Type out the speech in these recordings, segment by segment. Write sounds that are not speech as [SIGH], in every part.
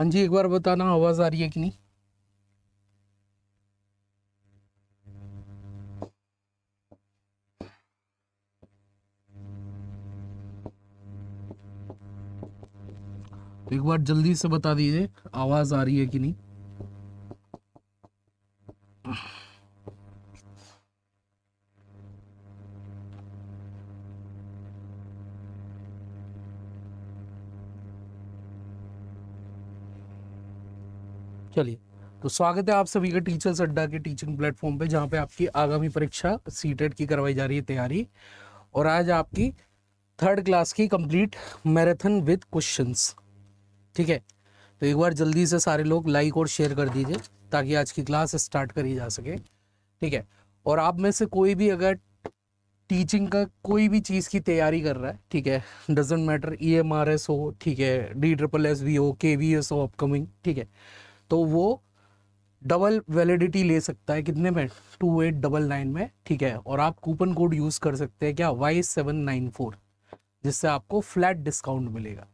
हाँ जी एक बार बताना आवाज़ आ रही है कि नहीं तो एक बार जल्दी से बता दीजिए आवाज़ आ रही है कि नहीं तो स्वागत है आप सभी का टीचर्स अड्डा के टीचिंग प्लेटफॉर्म पे जहाँ पे आपकी आगामी परीक्षा सीटेट की करवाई जा रही है तैयारी और आज आपकी थर्ड क्लास की कंप्लीट मैराथन विद क्वेश्चंस ठीक है तो एक बार जल्दी से सारे लोग लाइक और शेयर कर दीजिए ताकि आज की क्लास स्टार्ट करी जा सके ठीक है और आप में से कोई भी अगर टीचिंग का कोई भी चीज़ की तैयारी कर रहा है ठीक है doesn't matter E M R S हो ठीक है डी ट्रिपल एस वी हो के वी एस हो अपकमिंग ठीक है तो वो डबल वैलिडिटी ले सकता है कितने में टू एट डबल नाइन में ठीक है और आप कूपन कोड यूज़ कर सकते हैं क्या वाई सेवन नाइन फोर जिससे आपको फ्लैट डिस्काउंट मिलेगा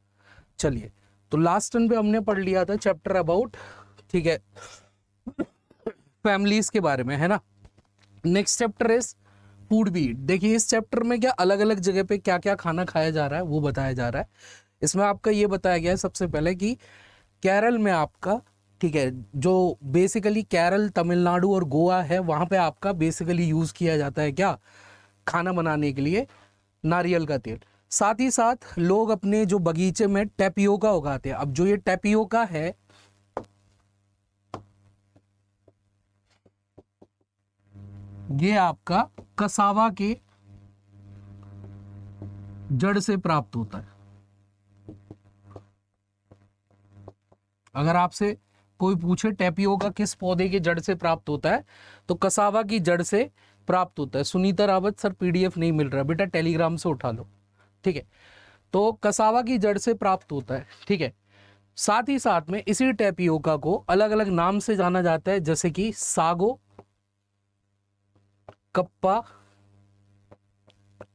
चलिए तो लास्ट टन पे हमने पढ़ लिया था चैप्टर अबाउट ठीक है फैमिलीज के बारे में है ना नेक्स्ट चैप्टर इज फूड बीट देखिए इस चैप्टर में क्या अलग अलग जगह पे क्या क्या खाना खाया जा रहा है वो बताया जा रहा है इसमें आपका ये बताया गया है सबसे पहले कि केरल में आपका ठीक है जो बेसिकली केरल तमिलनाडु और गोवा है वहाँ पे आपका बेसिकली यूज़ किया जाता है क्या खाना बनाने के लिए नारियल का तेल साथ ही साथ लोग अपने जो बगीचे में का उगाते हैं अब जो ये का है ये आपका कसावा के जड़ से प्राप्त होता है अगर आपसे कोई पूछे टेपियोका किस पौधे के जड़ से प्राप्त होता है तो कसावा की जड़ से प्राप्त होता है सुनीता रावत सर पीडीएफ नहीं मिल रहा बेटा टेलीग्राम से उठा लो ठीक है तो कसावा की जड़ से प्राप्त होता है ठीक है साथ ही साथ में इसी टेपियोका को अलग अलग नाम से जाना जाता है जैसे कि सागो कप्पा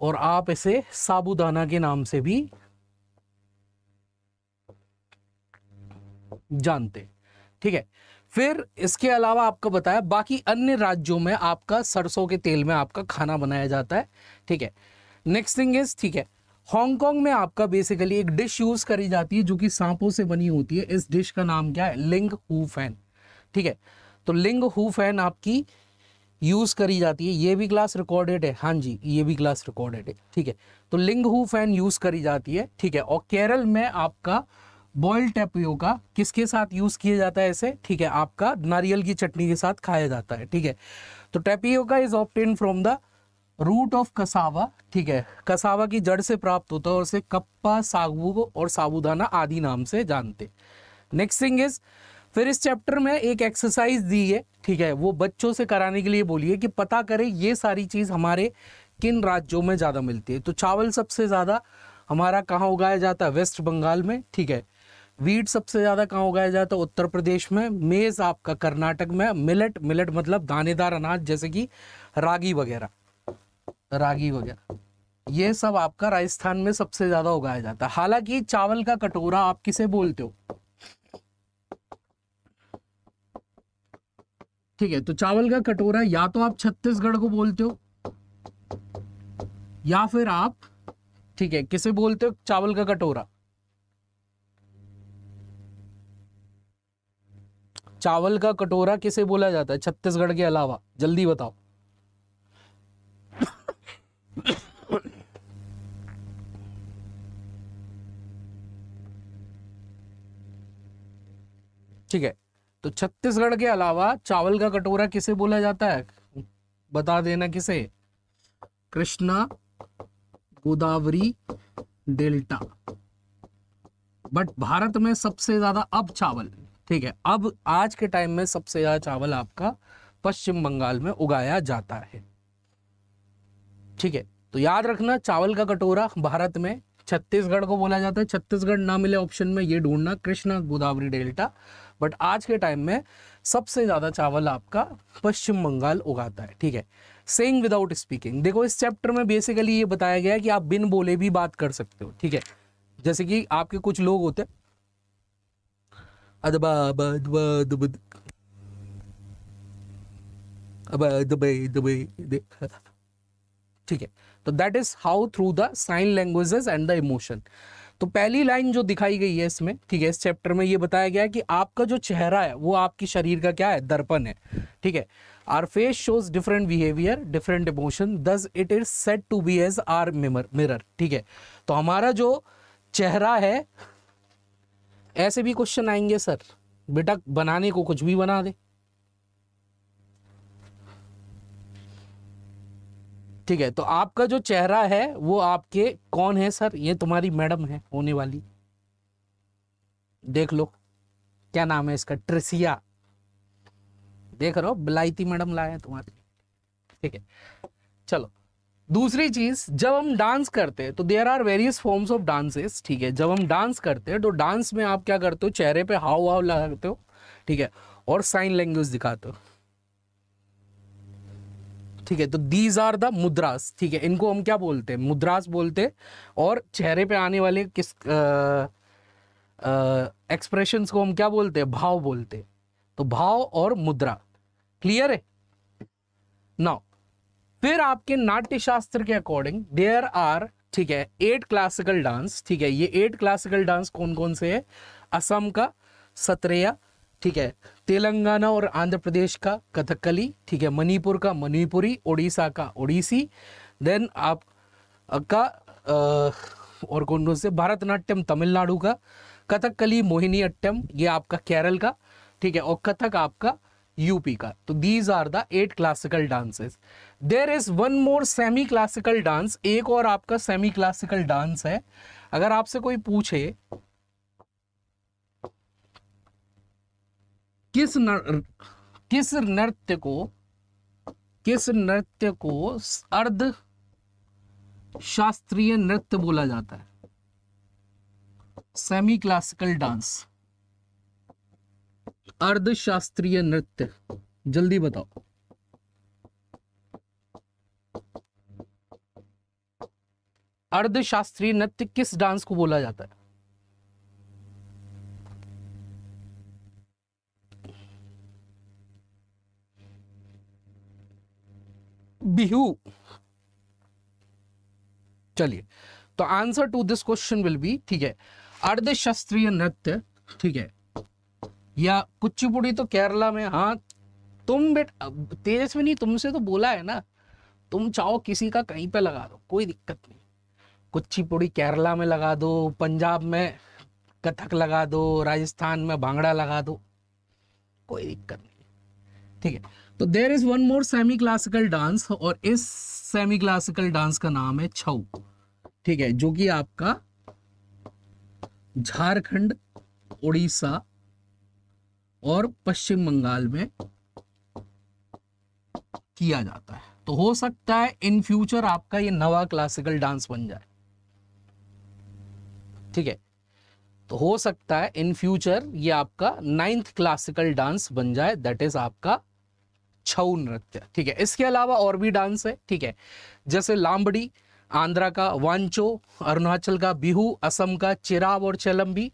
और आप इसे साबुदाना के नाम से भी जानते ठीक है फिर इसके अलावा आपको बताया बाकी अन्य राज्यों में आपका सरसों के तेल में आपका खाना बनाया जाता है ठीक है नेक्स्ट थिंग इज ठीक है हांगकॉन्ग में आपका बेसिकली एक डिश यूज करी जाती है जो कि सांपों से बनी होती है इस डिश का नाम क्या है लिंग हु फैन ठीक है तो लिंग हु फैन आपकी यूज़ करी जाती है ये भी क्लास रिकॉर्डेड है हाँ जी ये भी क्लास रिकॉर्डेड है ठीक है तो लिंग हु फैन यूज़ करी जाती है ठीक है और केरल में आपका बॉइल्ड का किसके साथ यूज किया जाता है इसे ठीक है आपका नारियल की चटनी के साथ खाया जाता है ठीक है तो का is obtained from the root of cassava ठीक है कसावा की जड़ से प्राप्त होता है और उसे कप्पा सागू और साबुदाना आदि नाम से जानते नेक्स्ट थिंग इज फिर इस चैप्टर में एक एक्सरसाइज दी है ठीक है वो बच्चों से कराने के लिए बोलिए कि पता करें ये सारी चीज़ हमारे किन राज्यों में ज़्यादा मिलती है तो चावल सबसे ज़्यादा हमारा कहाँ उगाया जाता है वेस्ट बंगाल में ठीक है वीट सबसे ज़्यादा कहाँ उगाया जाता तो है उत्तर प्रदेश में मेज आपका कर्नाटक में मिलेट मिलेट मतलब दानेदार अनाज जैसे कि रागी वगैरह रागी वगैरह ये सब आपका राजस्थान में सबसे ज़्यादा उगाया जाता है हालांकि चावल का कटोरा आप किसे बोलते हो ठीक है तो चावल का कटोरा या तो आप छत्तीसगढ़ को बोलते हो या फिर आप ठीक है किसे बोलते हो चावल का कटोरा चावल का कटोरा किसे बोला जाता है छत्तीसगढ़ के अलावा जल्दी बताओ ठीक है तो छत्तीसगढ़ के अलावा चावल का कटोरा किसे बोला जाता है बता देना किसे कृष्णा गोदावरी डेल्टा बट भारत में सबसे ज्यादा अब चावल ठीक है अब आज के टाइम में सबसे ज़्यादा चावल आपका पश्चिम बंगाल में उगाया जाता है ठीक है तो याद रखना चावल का कटोरा भारत में छत्तीसगढ़ को बोला जाता है छत्तीसगढ़ ना मिले ऑप्शन में ये ढूंढना कृष्णा गोदावरी डेल्टा बट आज के टाइम में सबसे ज़्यादा चावल आपका पश्चिम बंगाल उगाता है ठीक है सेइंग विदाउट स्पीकिंग देखो इस चैप्टर में बेसिकली ये बताया गया है कि आप बिन बोले भी बात कर सकते हो ठीक है जैसे कि आपके कुछ लोग होते हैं ठीक है तो that is how through the sign languages and the emotion तो पहली लाइन जो दिखाई गई है इसमें ठीक है इस चैप्टर में ये बताया गया है कि आपका जो चेहरा है वो आपकी शरीर का क्या है दर्पण है ठीक है our face shows different behaviour different emotion thus it is set to be as our mirror ठीक है तो हमारा जो चेहरा है ऐसे भी क्वेश्चन आएंगे सर बेटा बनाने को कुछ भी बना दे ठीक है तो आपका जो चेहरा है वो आपके कौन है सर ये तुम्हारी मैडम है होने वाली देख लो क्या नाम है इसका ट्रेसिया देख रहे हो बलायती मैडम लाए तुम्हारी ठीक है चलो दूसरी चीज जब हम डांस करते हैं तो there are various forms of dances ठीक है जब हम डांस करते हैं तो डांस में आप क्या करते हो चेहरे पे हाव हाव लगाते हो ठीक है और साइन लैंग्वेज दिखाते हो ठीक है तो दीज आर द मुद्रास ठीक है इनको हम क्या बोलते हैं मुद्रास बोलते हैं और चेहरे पे आने वाले किस एक्सप्रेशन को हम क्या बोलते हैं भाव बोलते हैं तो भाव और मुद्रा क्लियर है नाउ फिर आपके नाट्य शास्त्र के अकॉर्डिंग देयर आर ठीक है एट क्लासिकल डांस ठीक है ये एट क्लासिकल डांस कौन कौन से है असम का सत्रेया ठीक है तेलंगाना और आंध्र प्रदेश का कथकली ठीक है मणिपुर का मणिपुरी उड़ीसा का उड़ीसी देन आप का और कौन कौन से भरतनाट्यम तमिलनाडु का कथकली मोहिनी अट्टम ये आपका केरल का ठीक है और कथक आपका यूपी का तो these are the eight classical dances there is one more semi classical dance एक और आपका सेमी क्लासिकल डांस है अगर आपसे कोई पूछे किस नर, किस नृत्य को किस नृत्य को अर्ध शास्त्रीय नृत्य बोला जाता है सेमी क्लासिकल डांस अर्धशास्त्रीय नृत्य जल्दी बताओ अर्धशास्त्रीय नृत्य किस डांस को बोला जाता है बिहू चलिए तो answer to this question will be ठीक है अर्धशास्त्रीय नृत्य ठीक है या कुचिपुड़ी तो केरला में हाँ तुम बेट तेजस्विनी तुमसे तो बोला है ना तुम चाहो किसी का कहीं पे लगा दो कोई दिक्कत नहीं कुचिपुड़ी केरला में लगा दो पंजाब में कथक लगा दो राजस्थान में भांगड़ा लगा दो कोई दिक्कत नहीं ठीक है तो there is one more semi classical dance और इस सेमी क्लासिकल डांस का नाम है छऊ ठीक है जो कि आपका झारखंड उड़ीसा और पश्चिम बंगाल में किया जाता है तो हो सकता है इन फ्यूचर आपका ये नवा क्लासिकल डांस बन जाए ठीक है तो हो सकता है इन फ्यूचर ये आपका नाइन्थ क्लासिकल डांस बन जाए दैट इज आपका छऊ नृत्य ठीक है इसके अलावा और भी डांस है ठीक है जैसे लांबड़ी आंध्रा का वांचो अरुणाचल का बिहू असम का चिराव और चलम्बी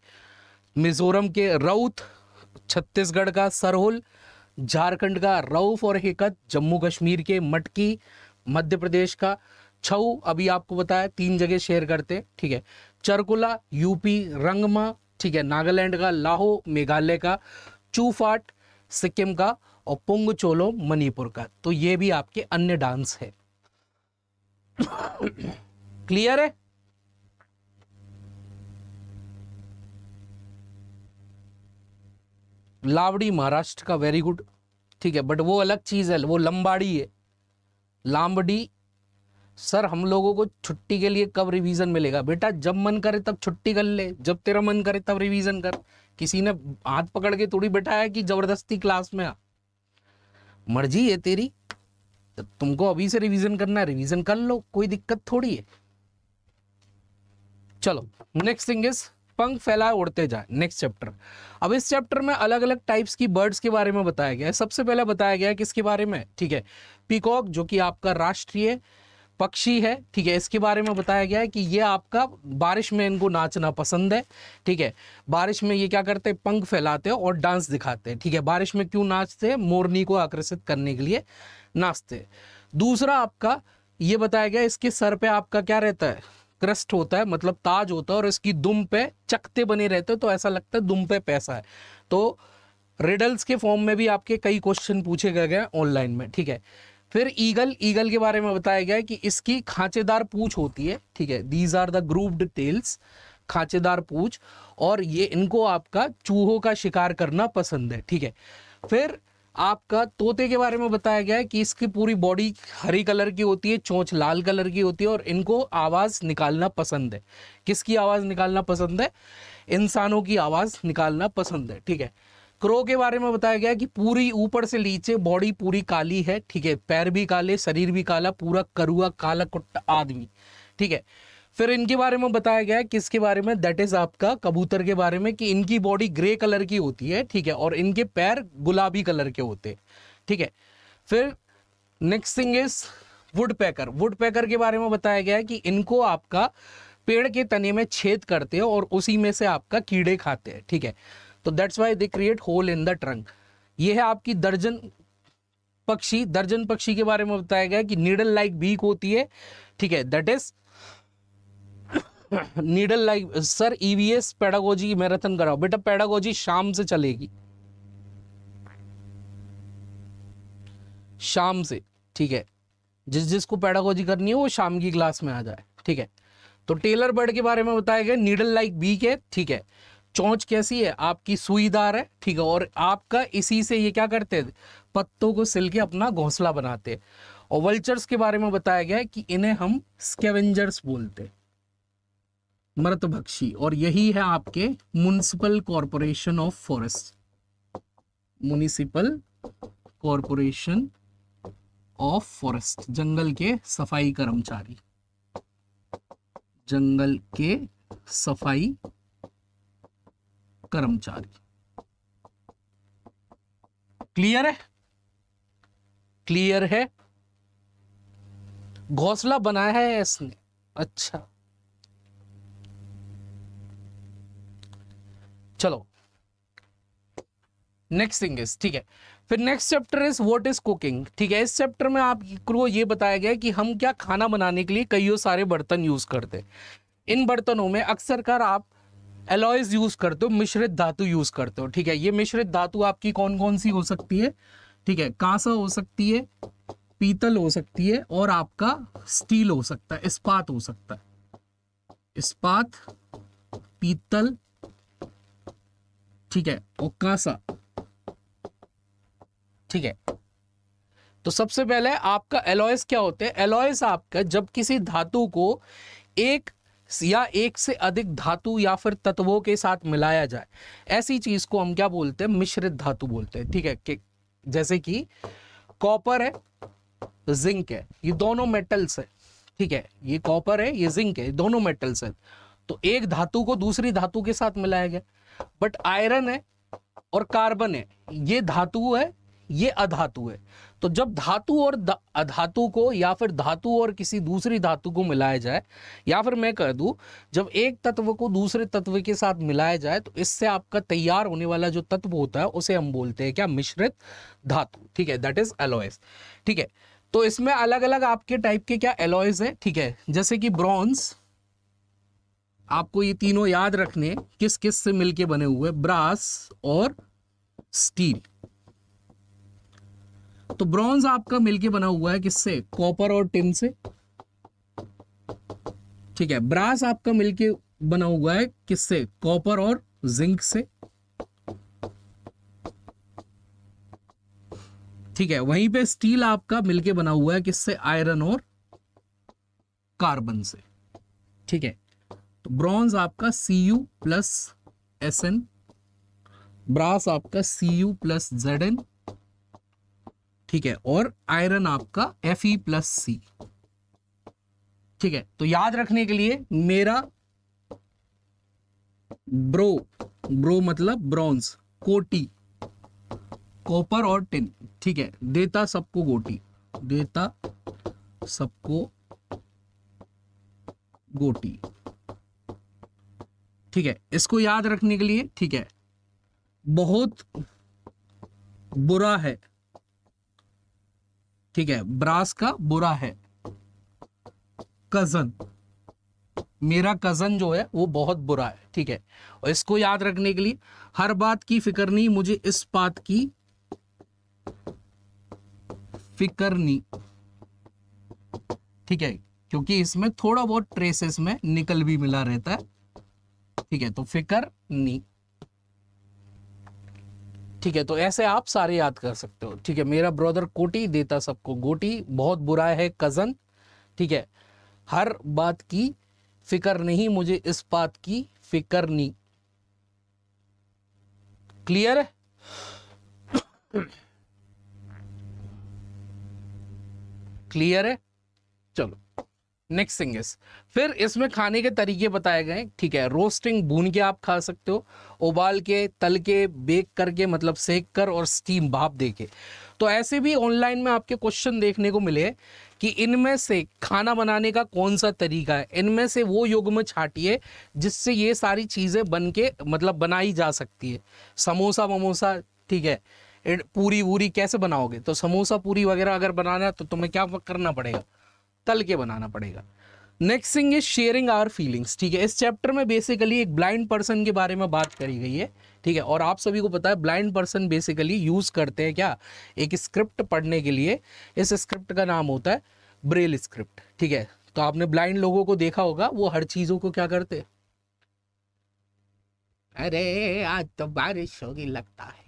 मिजोरम के राउत छत्तीसगढ़ का सरहुल झारखंड का रऊफ और हिकत जम्मू कश्मीर के मटकी मध्य प्रदेश का छऊ अभी आपको बताया तीन जगह शेयर करते हैं ठीक है चरकुला यूपी रंगमा ठीक है नागालैंड का लाहो मेघालय का चूफाट सिक्किम का और पुंग चोलो मणिपुर का तो ये भी आपके अन्य डांस [COUGHS] है क्लियर है लावड़ी महाराष्ट्र का वेरी गुड ठीक है बट वो अलग चीज़ है वो लंबाड़ी है लांबड़ी सर हम लोगों को छुट्टी के लिए कब रिवीजन मिलेगा बेटा जब मन करे तब छुट्टी कर ले जब तेरा मन करे तब रिवीजन कर किसी ने हाथ पकड़ के थोड़ी बैठाया कि जबरदस्ती क्लास में आ मर्जी है तेरी तुमको अभी से रिवीजन करना है रिवीजन कर लो कोई दिक्कत थोड़ी है चलो नेक्स्ट थिंग इज पंख फैलाए उड़ते जाए नेक्स्ट चैप्टर अब इस चैप्टर में अलग अलग टाइप्स की बर्ड्स के बारे में बताया गया है सबसे पहले बताया गया है किसके बारे में ठीक है पीकॉक जो कि आपका राष्ट्रीय पक्षी है ठीक है इसके बारे में बताया गया है कि ये आपका बारिश में इनको नाचना पसंद है ठीक है बारिश में ये क्या करते हैं पंख फैलाते हैं और डांस दिखाते हैं ठीक है बारिश में क्यों नाचते हैं मोरनी को आकर्षित करने के लिए नाचते हैं दूसरा आपका ये बताया गया इसके सर पे आपका क्या रहता है क्रस्ट होता है मतलब ताज होता है और इसकी दुम पे चकते बने रहते हैं तो ऐसा लगता है दुम पे पैसा है तो रिडल्स के फॉर्म में भी आपके कई क्वेश्चन पूछे गए गए ऑनलाइन में ठीक है फिर ईगल ईगल के बारे में बताया गया है कि इसकी खांचेदार पूछ होती है ठीक है these are the grooved tails खांचेदार पूछ और ये इनको आपका चूहों का शिकार करना पसंद है ठीक है फिर आपका तोते के बारे में बताया गया है कि इसकी पूरी बॉडी हरी कलर की होती है चोंच लाल कलर की होती है और इनको आवाज़ निकालना पसंद है किसकी आवाज़ निकालना पसंद है इंसानों की आवाज़ निकालना पसंद है ठीक है क्रो के बारे में बताया गया कि पूरी ऊपर से नीचे बॉडी पूरी काली है ठीक है पैर भी काले शरीर भी काला पूरा करुआ काला कुट्टा आदमी ठीक है फिर इनके बारे में बताया गया है किसके बारे में दैट इज आपका कबूतर के बारे में कि इनकी बॉडी ग्रे कलर की होती है ठीक है और इनके पैर गुलाबी कलर के होते ठीक है फिर next thing is woodpecker woodpecker के बारे में बताया गया है कि इनको आपका पेड़ के तने में छेद करते हैं और उसी में से आपका कीड़े खाते हैं ठीक है तो that's why they create hole in the trunk ये है आपकी दर्जन पक्षी दर्जन पक्षी के बारे में बताया गया कि नीडल लाइक बीक होती है ठीक है that is needle like sir EVS pedagogy marathon कराओ बेटा पेडागोजी शाम से चलेगी शाम से ठीक है जिस जिसको पेडागोजी करनी हो वो शाम की क्लास में आ जाए ठीक है तो टेलर बर्ड के बारे में बताया गया नीडल लाइक बीक है ठीक है चौंच कैसी है आपकी सुईदार है ठीक है और आपका इसी से ये क्या करते हैं पत्तों को सिल के अपना घोंसला बनाते हैं और वल्चर्स के बारे में बताया गया है कि इन्हें हम स्केवेंजर्स बोलते हैं मृतभक्षी और यही है आपके municipal corporation of forest municipal corporation of forest जंगल के सफाई कर्मचारी जंगल के सफाई कर्मचारी क्लियर है क्लियर है घोसला बनाया है इसने अच्छा चलो नेक्स्ट थिंग इज ठीक है फिर next chapter is what is cooking ठीक है इस चैप्टर में आपको ये बताया गया कि हम क्या खाना बनाने के लिए कईयों सारे बर्तन यूज करते इन बर्तनों में अक्सर कर आप एलॉयज यूज करते हो मिश्रित धातु यूज करते हो ठीक है ये मिश्रित धातु आपकी कौन कौन सी हो सकती है ठीक है कांसा हो सकती है पीतल हो सकती है और आपका स्टील हो सकता है इस्पात हो सकता है इस्पात पीतल ठीक है ओकासा ठीक है तो सबसे पहले आपका एलॉयस क्या होते हैं एलॉयस आपका जब किसी धातु को एक या एक से अधिक धातु या फिर तत्वों के साथ मिलाया जाए ऐसी चीज को हम क्या बोलते हैं मिश्रित धातु बोलते हैं ठीक है कि जैसे कि कॉपर है जिंक है ये दोनों मेटल्स है ठीक है ये कॉपर है ये जिंक है दोनों मेटल्स है तो एक धातु को दूसरी धातु के साथ मिलाया गया बट आयरन है और कार्बन है ये धातु है ये अधातु है तो जब धातु और अधातु को या फिर धातु और किसी दूसरी धातु को मिलाया जाए या फिर मैं कह दूं जब एक तत्व को दूसरे तत्व के साथ मिलाया जाए तो इससे आपका तैयार होने वाला जो तत्व होता है उसे हम बोलते हैं क्या मिश्रित धातु ठीक है दैट इज एलोइस ठीक है तो इसमें अलग अलग आपके टाइप के क्या एलोइज है ठीक है जैसे कि ब्रॉन्स आपको ये तीनों याद रखने किस किस से मिलके बने हुए ब्रास और स्टील तो ब्रॉन्ज आपका मिलके बना हुआ है किससे कॉपर और टिन से ठीक है ब्रास आपका मिलके बना हुआ है किससे कॉपर और जिंक से ठीक है वहीं पे स्टील आपका मिलके बना हुआ है किससे आयरन और कार्बन से ठीक है तो ब्रॉन्ज आपका C U plus S N brass आपका C U plus Z N ठीक है और आयरन आपका एफ ई प्लस सी ठीक है तो याद रखने के लिए मेरा ब्रो ब्रो मतलब ब्रॉन्ज कोटी कॉपर और टिन ठीक है देता सबको गोटी देता सबको गोटी ठीक है इसको याद रखने के लिए ठीक है बहुत बुरा है ठीक है ब्रास का बुरा है कजन मेरा कजन जो है वो बहुत बुरा है ठीक है और इसको याद रखने के लिए हर बात की फिक्र नहीं मुझे इस बात की फिक्र नहीं ठीक है क्योंकि इसमें थोड़ा बहुत ट्रेसेस में निकल भी मिला रहता है ठीक है तो फिकर नी ठीक है तो ऐसे आप सारे याद कर सकते हो ठीक है मेरा ब्रदर कोटी देता सबको गोटी बहुत बुरा है कजन ठीक है हर बात की फिकर नहीं मुझे इस बात की फिकर नहीं क्लियर है क्लियर है चलो नेक्स्ट थिंग इज फिर इसमें खाने के तरीके बताए गए ठीक है रोस्टिंग भून के आप खा सकते हो उबाल के तल के बेक करके मतलब सेक कर और स्टीम भाप दे के तो ऐसे भी ऑनलाइन में आपके क्वेश्चन देखने को मिले कि इनमें से खाना बनाने का कौन सा तरीका है इनमें से वो युग में छाटिए जिससे ये सारी चीज़ें बन के मतलब बनाई जा सकती है समोसा वमोसा ठीक है पूरी वूरी कैसे बनाओगे तो समोसा पूरी वगैरह अगर बनाना है तो तुम्हें क्या करना पड़ेगा तल के बनाना पड़ेगा next thing is sharing our feelings ठीक है इस चैप्टर में बेसिकली एक ब्लाइंड पर्सन के बारे में बात करी गई है ठीक है और आप सभी को पता है ब्लाइंड पर्सन बेसिकली यूज़ करते हैं क्या एक स्क्रिप्ट पढ़ने के लिए इस स्क्रिप्ट का नाम होता है ब्रेल स्क्रिप्ट ठीक है तो आपने ब्लाइंड लोगों को देखा होगा वो हर चीज़ों को क्या करते अरे आज तो बारिश होगी लगता है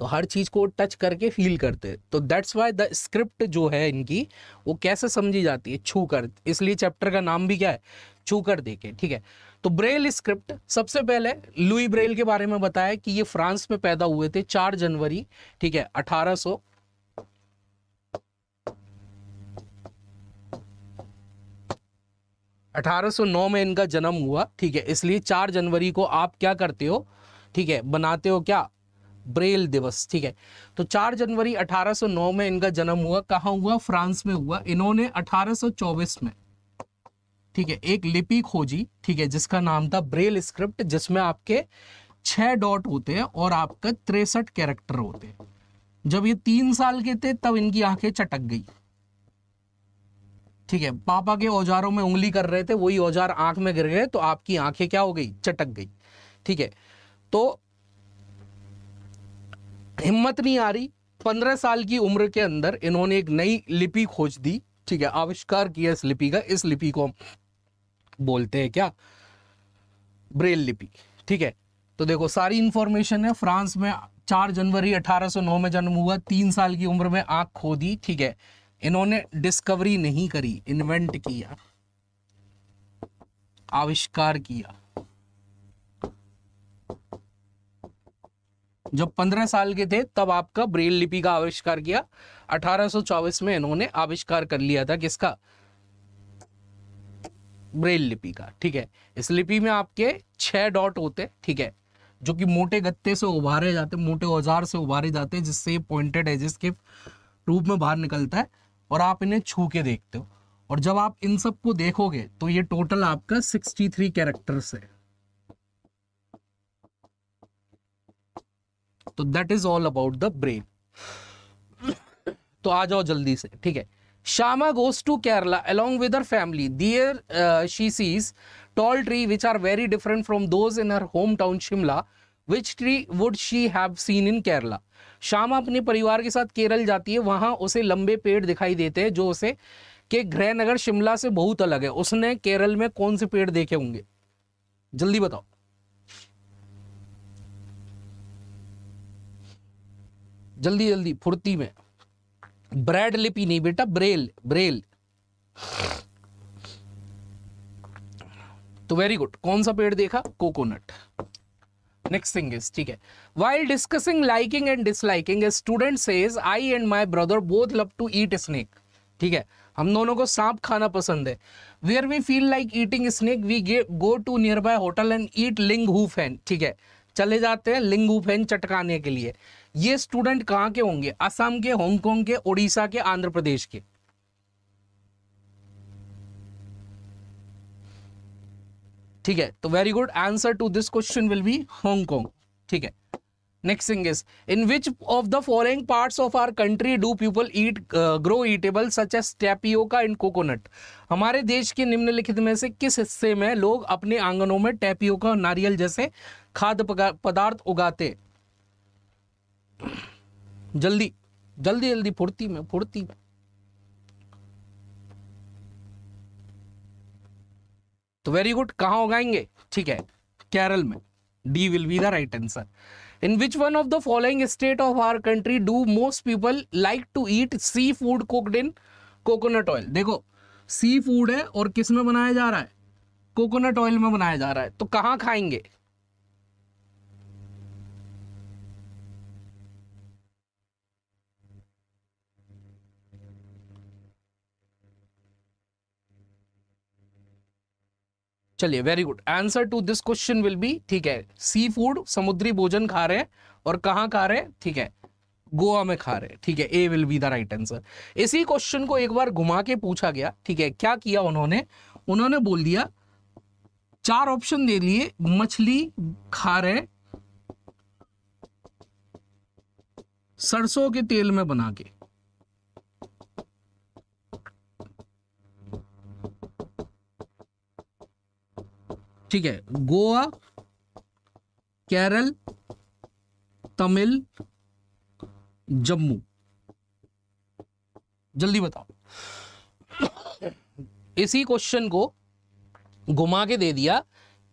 तो हर चीज़ को टच करके फील करते तो दैट्स वाई द स्क्रिप्ट जो है इनकी वो कैसे समझी जाती है छू कर इसलिए चैप्टर का नाम भी क्या है छू कर देखे ठीक है तो ब्रेल स्क्रिप्ट सबसे पहले लुई ब्रेल के बारे में बताया कि ये फ्रांस में पैदा हुए थे चार जनवरी ठीक है अठारह अठारह में इनका जन्म हुआ ठीक है इसलिए चार जनवरी को आप क्या करते हो ठीक है बनाते हो क्या ब्रेल दिवस ठीक है तो 4 जनवरी 1809 में इनका जन्म हुआ कहा हुआ फ्रांस में हुआ इन्होंने 1824 में ठीक है एक लिपि खोजी ठीक है जिसका नाम था ब्रेल स्क्रिप्ट जिसमें आपके छह डॉट होते हैं और आपका तिरसठ कैरेक्टर होते हैं जब ये तीन साल के थे तब इनकी आंखें चटक गई ठीक है पापा के औजारों में उंगली कर रहे थे वही औजार आंख में गिर गए तो आपकी आंखें क्या हो गई चटक गई ठीक है तो हिम्मत नहीं आ रही पंद्रह साल की उम्र के अंदर इन्होंने एक नई लिपि खोज दी ठीक है आविष्कार किया इस लिपि का इस लिपि को बोलते हैं क्या ब्रेल लिपि ठीक है तो देखो सारी इंफॉर्मेशन है फ्रांस में चार जनवरी 1809 में जन्म हुआ तीन साल की उम्र में आंख खो दी ठीक है इन्होंने डिस्कवरी नहीं करी इन्वेंट किया आविष्कार किया जब 15 साल के थे तब आपका ब्रेल लिपि का आविष्कार किया 1824 में इन्होंने आविष्कार कर लिया था किसका ब्रेल लिपि का ठीक है इस लिपि में आपके छह डॉट होते ठीक है जो कि मोटे गत्ते से उभारे जाते मोटे औजार से उभारे जाते हैं जिससे पॉइंटेड एजेस के रूप में बाहर निकलता है और आप इन्हें छू के देखते हो और जब आप इन सबको देखोगे तो ये टोटल आपका 63 कैरेक्टर्स है तो that is all about the brain तो आ जाओ जल्दी से ठीक है Shyama goes to Kerala along with her family there she sees tall tree which are very different from those in her home town Shimla which tree would she have seen in Kerala Shyama अपने परिवार के साथ केरल जाती है वहां उसे लंबे पेड़ दिखाई देते हैं जो उसे के गृहनगर शिमला से बहुत अलग है उसने केरल में कौन से पेड़ देखे होंगे जल्दी बताओ जल्दी जल्दी फुर्ती में ब्रेड लिपि नहीं बेटा ब्रेल ब्रेल तो वेरी गुड कौन सा पेड़ देखा कोकोनट नेक्स्ट थिंग इज ठीक है while discussing liking and disliking student says I and my brother both love to eat snake ठीक है हम दोनों को सांप खाना पसंद है where we feel like eating snake we go to nearby hotel and eat ling hu fan ठीक है चले जाते हैं लिंग हु फैन चटकाने के लिए ये स्टूडेंट कहां के होंगे असम के हांगकांग के उड़ीसा के आंध्र प्रदेश के ठीक है तो very good answer to this question will be Hong Kong ठीक है next thing is in which of the following parts of our country do people eat grow edible such as tapioca and coconut हमारे देश के निम्नलिखित में से किस हिस्से में लोग अपने आंगनों में टैपियोका नारियल जैसे खाद्य पदार्थ उगाते जल्दी जल्दी जल्दी फुर्ती में फुर्ती में तो वेरी गुड कहां उगाएंगे ठीक है केरल में D will be the right answer in which one of the following state of our country do most people like to eat seafood cooked in coconut oil देखो सी फूड है और किस में बनाया जा रहा है कोकोनट ऑयल में बनाया जा रहा है तो कहाँ खाएंगे चलिए very good answer to this question will be ठीक है सी फूड समुद्री भोजन खा रहे हैं और कहा खा रहे हैं ठीक है गोवा में खा रहे हैं ठीक है A will be the right answer इसी क्वेश्चन को एक बार घुमा के पूछा गया ठीक है क्या किया उन्होंने उन्होंने बोल दिया चार ऑप्शन दे लिए मछली खा रहे सरसों के तेल में बना के ठीक है गोवा केरल तमिल जम्मू जल्दी बताओ इसी क्वेश्चन को घुमा के दे दिया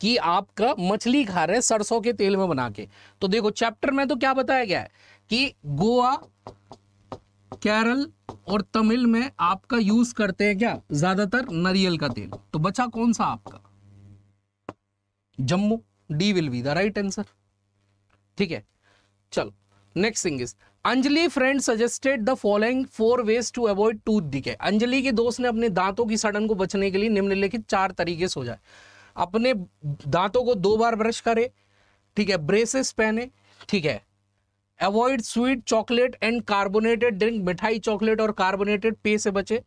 कि आपका मछली खा रहे सरसों के तेल में बना के तो देखो चैप्टर में तो क्या बताया गया है कि गोवा केरल और तमिल में आपका यूज करते हैं क्या ज्यादातर नरियल का तेल तो बचा कौन सा आपका Jammu D will be the right answer ठीक है चलो next thing is Anjali friend suggested the following four ways to avoid tooth decay Anjali के दोस्त ने अपने दांतों की सड़न को बचने के लिए निम्नलिखित चार तरीके से हो जाए अपने दांतों को दो बार ब्रश करे ठीक है ब्रेसेस पहने ठीक है avoid sweet chocolate and carbonated drink मिठाई चॉकलेट और कार्बोनेटेड पे से बचे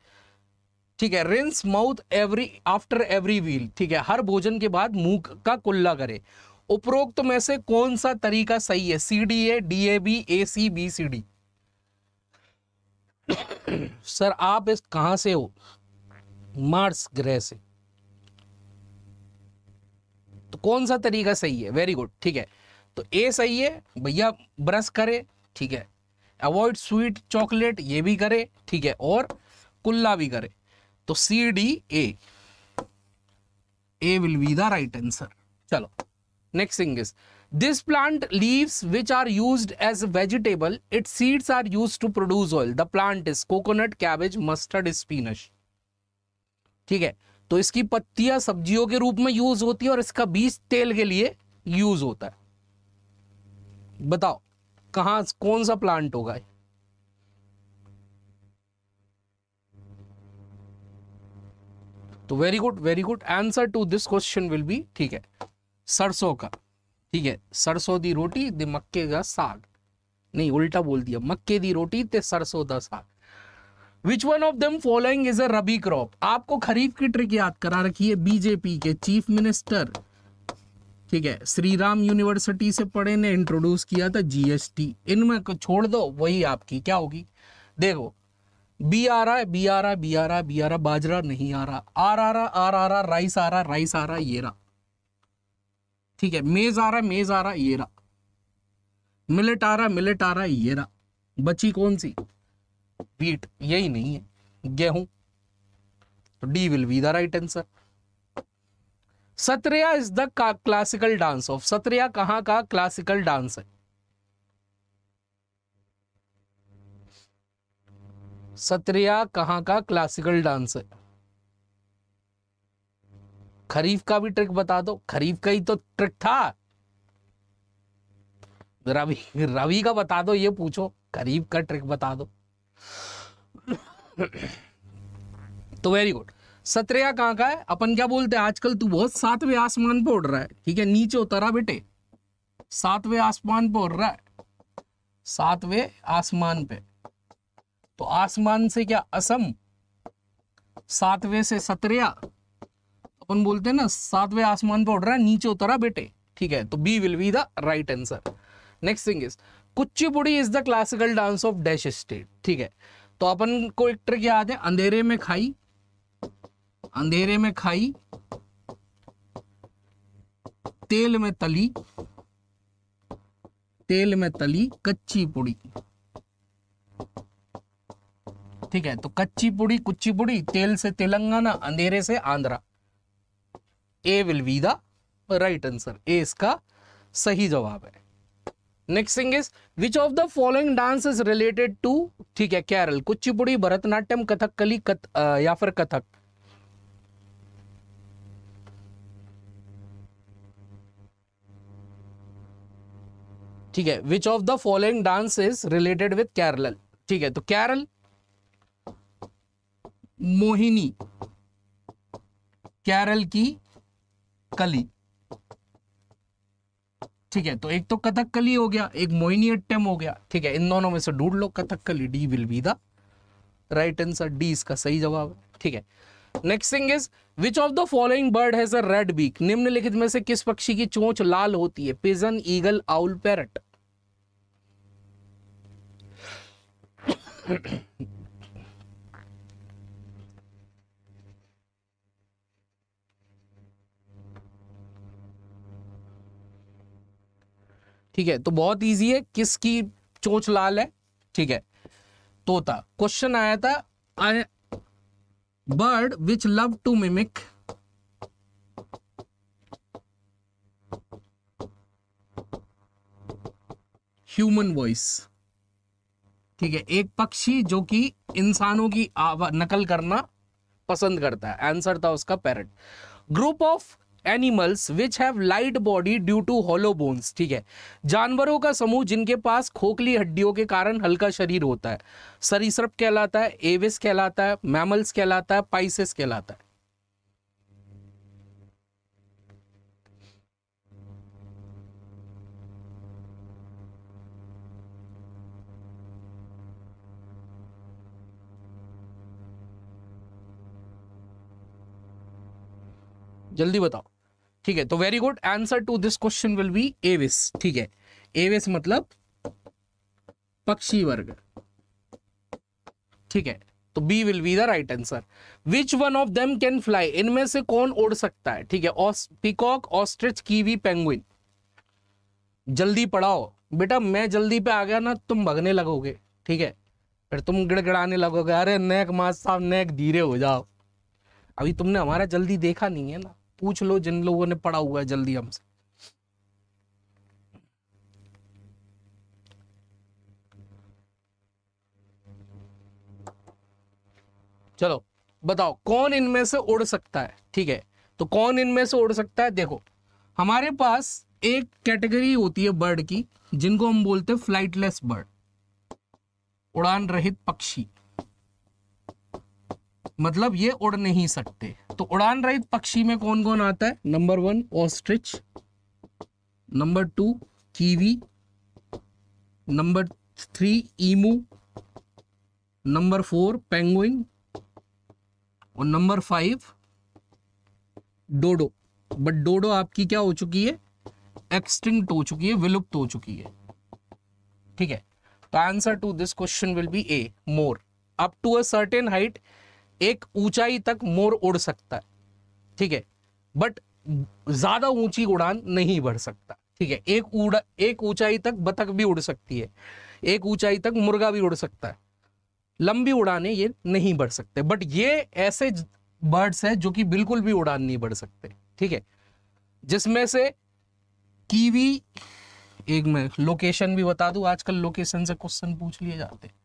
ठीक है rinse mouth every after every meal ठीक है हर भोजन के बाद मुंह का कुल्ला करे उपरोक्त तो में से कौन सा तरीका सही है C D A D A B A C B C D sir आप इस कहां से हो मार्स ग्रह से तो कौन सा तरीका सही है वेरी गुड ठीक है तो ए सही है भैया ब्रश करे ठीक है अवॉइड स्वीट चॉकलेट ये भी करे ठीक है और कुल्ला भी करे तो C D A will be the right answer चलो next thing is this plant leaves which are use as vegetable it seeds are use to produce oil the plant is coconut cabbage mustard spinach ठीक है तो इसकी पत्तियां सब्जियों के रूप में यूज होती है और इसका बीज तेल के लिए यूज होता है बताओ कहा कौन सा प्लांट होगा तो very good very good answer to this question will be ठीक है सरसों का ठीक है सरसों दी रोटी दे मक्के का साग नहीं उल्टा बोल दिया मक्के दी रोटी ते सरसों दा साग which one of them following is a rabi crop आपको खरीफ की ट्रिक याद करा रखी है बीजेपी के चीफ मिनिस्टर ठीक है श्री राम यूनिवर्सिटी से पढ़े ने इंट्रोड्यूस किया था जीएसटी इनमें छोड़ दो वही आपकी क्या होगी देखो बी आ रहा है बी आ रहा है बी आ रहा है बी आ रहा बाजरा नहीं आ रहा आर आ रहा आर आ रहा राइस आ रहा राइस आ रहा ये रहा ठीक है मेज आ रहा मेज आ रहा ये रहा मिलेट आ रहा मिलेट आ रहा ये रहा बची कौन सी बीट यही नहीं है गेहूं तो D will be the right answer Sattriya is the classical dance of Sattriya कहां का क्लासिकल डांस है सत्रिया कहाँ का क्लासिकल डांस है खरीफ का भी ट्रिक बता दो खरीफ का ही तो ट्रिक था रवि रवि का बता दो ये पूछो खरीफ का ट्रिक बता दो तो वेरी गुड सत्रया कहाँ का है अपन क्या बोलते हैं आजकल तू बहुत सातवें आसमान पर उड़ रहा है ठीक है नीचे उतरा बेटे सातवें आसमान पर उड़ रहा है सातवें आसमान पे तो आसमान से क्या असम सातवें से सतरिया अपन बोलते हैं ना सातवें आसमान पर उड़ रहा है नीचे उतरा बेटे ठीक है तो B will be the right answer next thing is Kuchipudi is the classical dance of dash state ठीक है तो अपन को एक ट्रिक याद है अंधेरे में खाई अंधेरे में खाई तेल में तली तेल में तली कच्ची पुड़ी ठीक है तो कच्ची पुड़ी कुच्ची पुड़ी तेल से तेलंगाना अंधेरे से Andhra A will be the right answer A इसका सही जवाब है next thing is which of the following dance is related to ठीक है केरल कुचिपुड़ी भरतनाट्यम कथक कली कत, आ, या फिर कथक ठीक है which of the following dance is related with Kerala ठीक है तो केरल मोहिनी कैरल की कली ठीक है तो एक तो कथक कली हो गया एक मोहिनी अट्टम हो गया ठीक है इन दोनों में से ढूंढ लो Kathakali D will be the right answer D इसका सही जवाब है ठीक है next thing is which of the following bird has a red beak निम्नलिखित में से किस पक्षी की चोंच लाल होती है पिजन ईगल आउल पैरट ठीक है तो बहुत ईजी है किसकी चोच लाल है ठीक है तोता क्वेश्चन आया था bird which love to mimic human voice ठीक है एक पक्षी जो कि इंसानों की नकल करना पसंद करता है आंसर था उसका parrot group of animals which have light body due to hollow bones ठीक है जानवरों का समूह जिनके पास खोखली हड्डियों के कारण हल्का शरीर होता है सरीसृप कहलाता है एविस कहलाता है मैमल्स कहलाता है पाइसिस कहलाता है जल्दी बताओ ठीक है तो very good answer to this question will be Aves ठीक है एविस मतलब पक्षी वर्ग ठीक है तो B will be the right answer which one of them can fly इनमें से कौन उड़ सकता है ठीक है पिकॉक ऑस्ट्रिच कीवी पेंगुइन जल्दी पढ़ाओ बेटा मैं जल्दी पे आ गया ना तुम भगने लगोगे ठीक है फिर तुम गिड़गिड़ाने लगोगे अरे नेक मास साहब नेक धीरे हो जाओ अभी तुमने हमारा जल्दी देखा नहीं है ना पूछ लो जिन लोगों ने पढ़ा हुआ है जल्दी हमसे चलो बताओ कौन इनमें से उड़ सकता है ठीक है तो कौन इनमें से उड़ सकता है देखो हमारे पास एक कैटेगरी होती है बर्ड की जिनको हम बोलते हैं फ्लाइटलेस बर्ड उड़ान रहित पक्षी मतलब ये उड़ नहीं सकते तो उड़ान रहित पक्षी में कौन कौन आता है number one ostrich number two kiwi number three emu number four penguin और number five dodo but dodo आपकी क्या हो चुकी है एक्सटिंक्ट हो चुकी है विलुप्त हो चुकी है ठीक है तो answer to this question will be A मोर up to a certain height एक ऊंचाई तक मोर उड़ सकता है ठीक है बट ज्यादा ऊंची उड़ान नहीं भर सकता ठीक है एक उड़ा एक ऊंचाई तक बतख भी उड़ सकती है एक ऊंचाई तक मुर्गा भी उड़ सकता है लंबी उड़ाने ये नहीं बढ़ सकते बट ये ऐसे बर्ड्स हैं जो कि बिल्कुल भी उड़ान नहीं बढ़ सकते ठीक है जिसमें से कीवी एक मैं लोकेशन भी बता दूं आजकल लोकेशन से क्वेश्चन पूछ लिए जाते हैं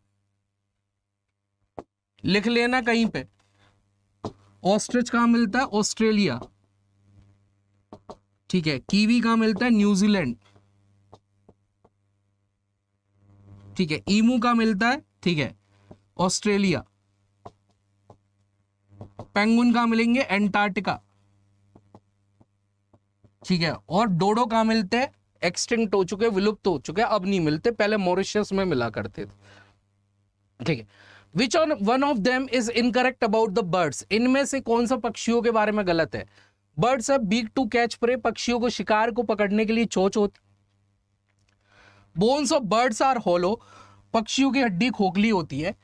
लिख लेना कहीं पे ऑस्ट्रिच कहा मिलता है ऑस्ट्रेलिया ठीक है कीवी कहां मिलता है न्यूजीलैंड ठीक है ईमू का मिलता है ठीक है ऑस्ट्रेलिया पेंगुन कहा मिलेंगे एंटार्क्टिका ठीक है और डोडो कहा मिलते हैं एक्सटिंक्ट हो चुके विलुप्त हो चुके अब नहीं मिलते पहले मॉरिशियस में मिला करते थे ठीक है which on one of them is incorrect about the birds इनमें से कौन सा पक्षियों के बारे में गलत है बर्ड्स अब बीक टू कैच प्रे पक्षियों को शिकार को पकड़ने के लिए चोच होती bones of birds are hollow पक्षियों की हड्डी खोखली होती है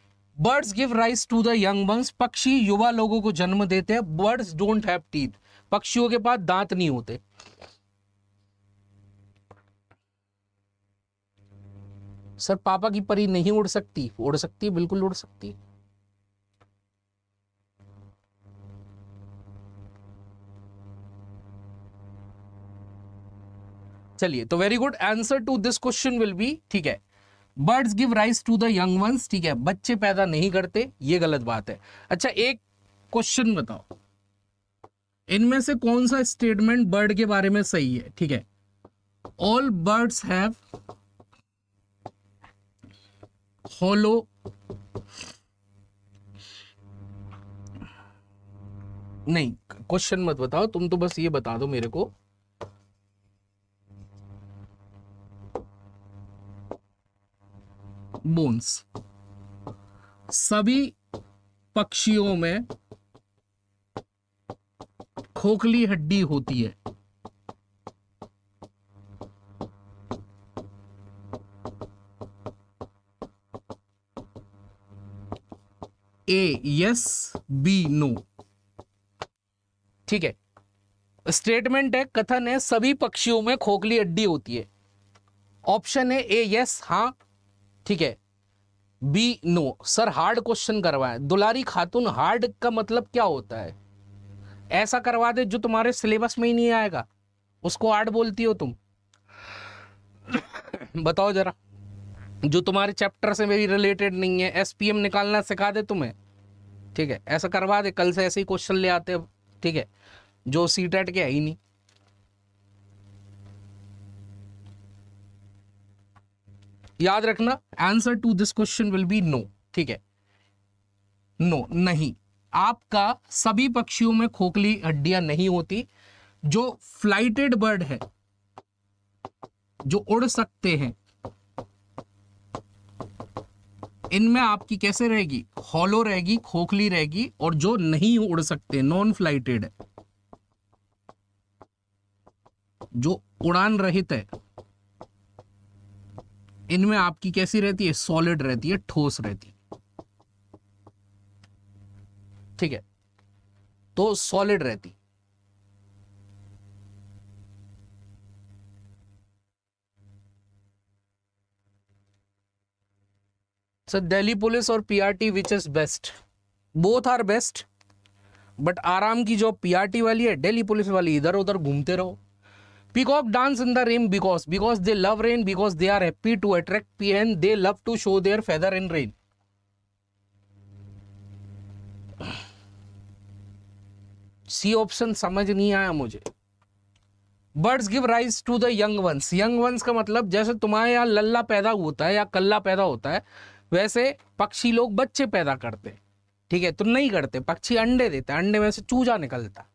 birds give rise to the young बंग्स पक्षी युवा लोगों को जन्म देते हैं बर्ड्स डोंट हैव टीथ पक्षियों के पास दांत नहीं होते सर पापा की परी नहीं उड़ सकती उड़ सकती है बिल्कुल उड़ सकती है चलिए तो very good answer to this question will be ठीक है birds give rise to the young ones ठीक है बच्चे पैदा नहीं करते ये गलत बात है अच्छा एक क्वेश्चन बताओ इनमें से कौन सा स्टेटमेंट बर्ड के बारे में सही है ठीक है ऑल बर्ड्स हैव होलो नहीं क्वेश्चन मत बताओ तुम तो बस ये बता दो मेरे को बोन्स सभी पक्षियों में खोखली हड्डी होती है ए यस बी नो ठीक है स्टेटमेंट है कथन है सभी पक्षियों में खोखली हड्डी होती है ऑप्शन है ए यस हाँ ठीक है B no sir hard question करवाए दुलारी खातून हार्ड का मतलब क्या होता है ऐसा करवा दे जो तुम्हारे सिलेबस में ही नहीं आएगा उसको हार्ड बोलती हो तुम बताओ जरा जो तुम्हारे चैप्टर से भी रिलेटेड नहीं है एसपीएम निकालना सिखा दे तुम्हें ठीक है ऐसा करवा दे कल से ऐसे ही क्वेश्चन ले आते हैं ठीक है जो सी के है ही नहीं याद रखना answer to this question will be no ठीक है नो नहीं आपका सभी पक्षियों में खोखली हड्डियां नहीं होती जो फ्लाइटेड बर्ड है जो उड़ सकते हैं इनमें आपकी कैसे रहेगी हॉलो रहेगी खोखली रहेगी और जो नहीं उड़ सकते नॉन फ्लाइटेड है जो उड़ान रहित है इनमें आपकी कैसी रहती है सॉलिड रहती है ठोस रहती है ठीक है तो सॉलिड रहती So Delhi Police or PRT which is best both are best but आराम की जो पीआरटी वाली है दिल्ली पुलिस वाली इधर उधर घूमते रहो peacock dance in the rain because because they love rain because they are happy to attract peahen they love to show their feather in rain C option समझ नहीं आया मुझे birds give rise to the young ones young ones का मतलब जैसे तुम्हारे यहाँ लल्ला पैदा होता है या कल्ला पैदा होता है वैसे पक्षी लोग बच्चे पैदा करते ठीक है तो नहीं करते पक्षी अंडे देते अंडे में से चूजा निकलता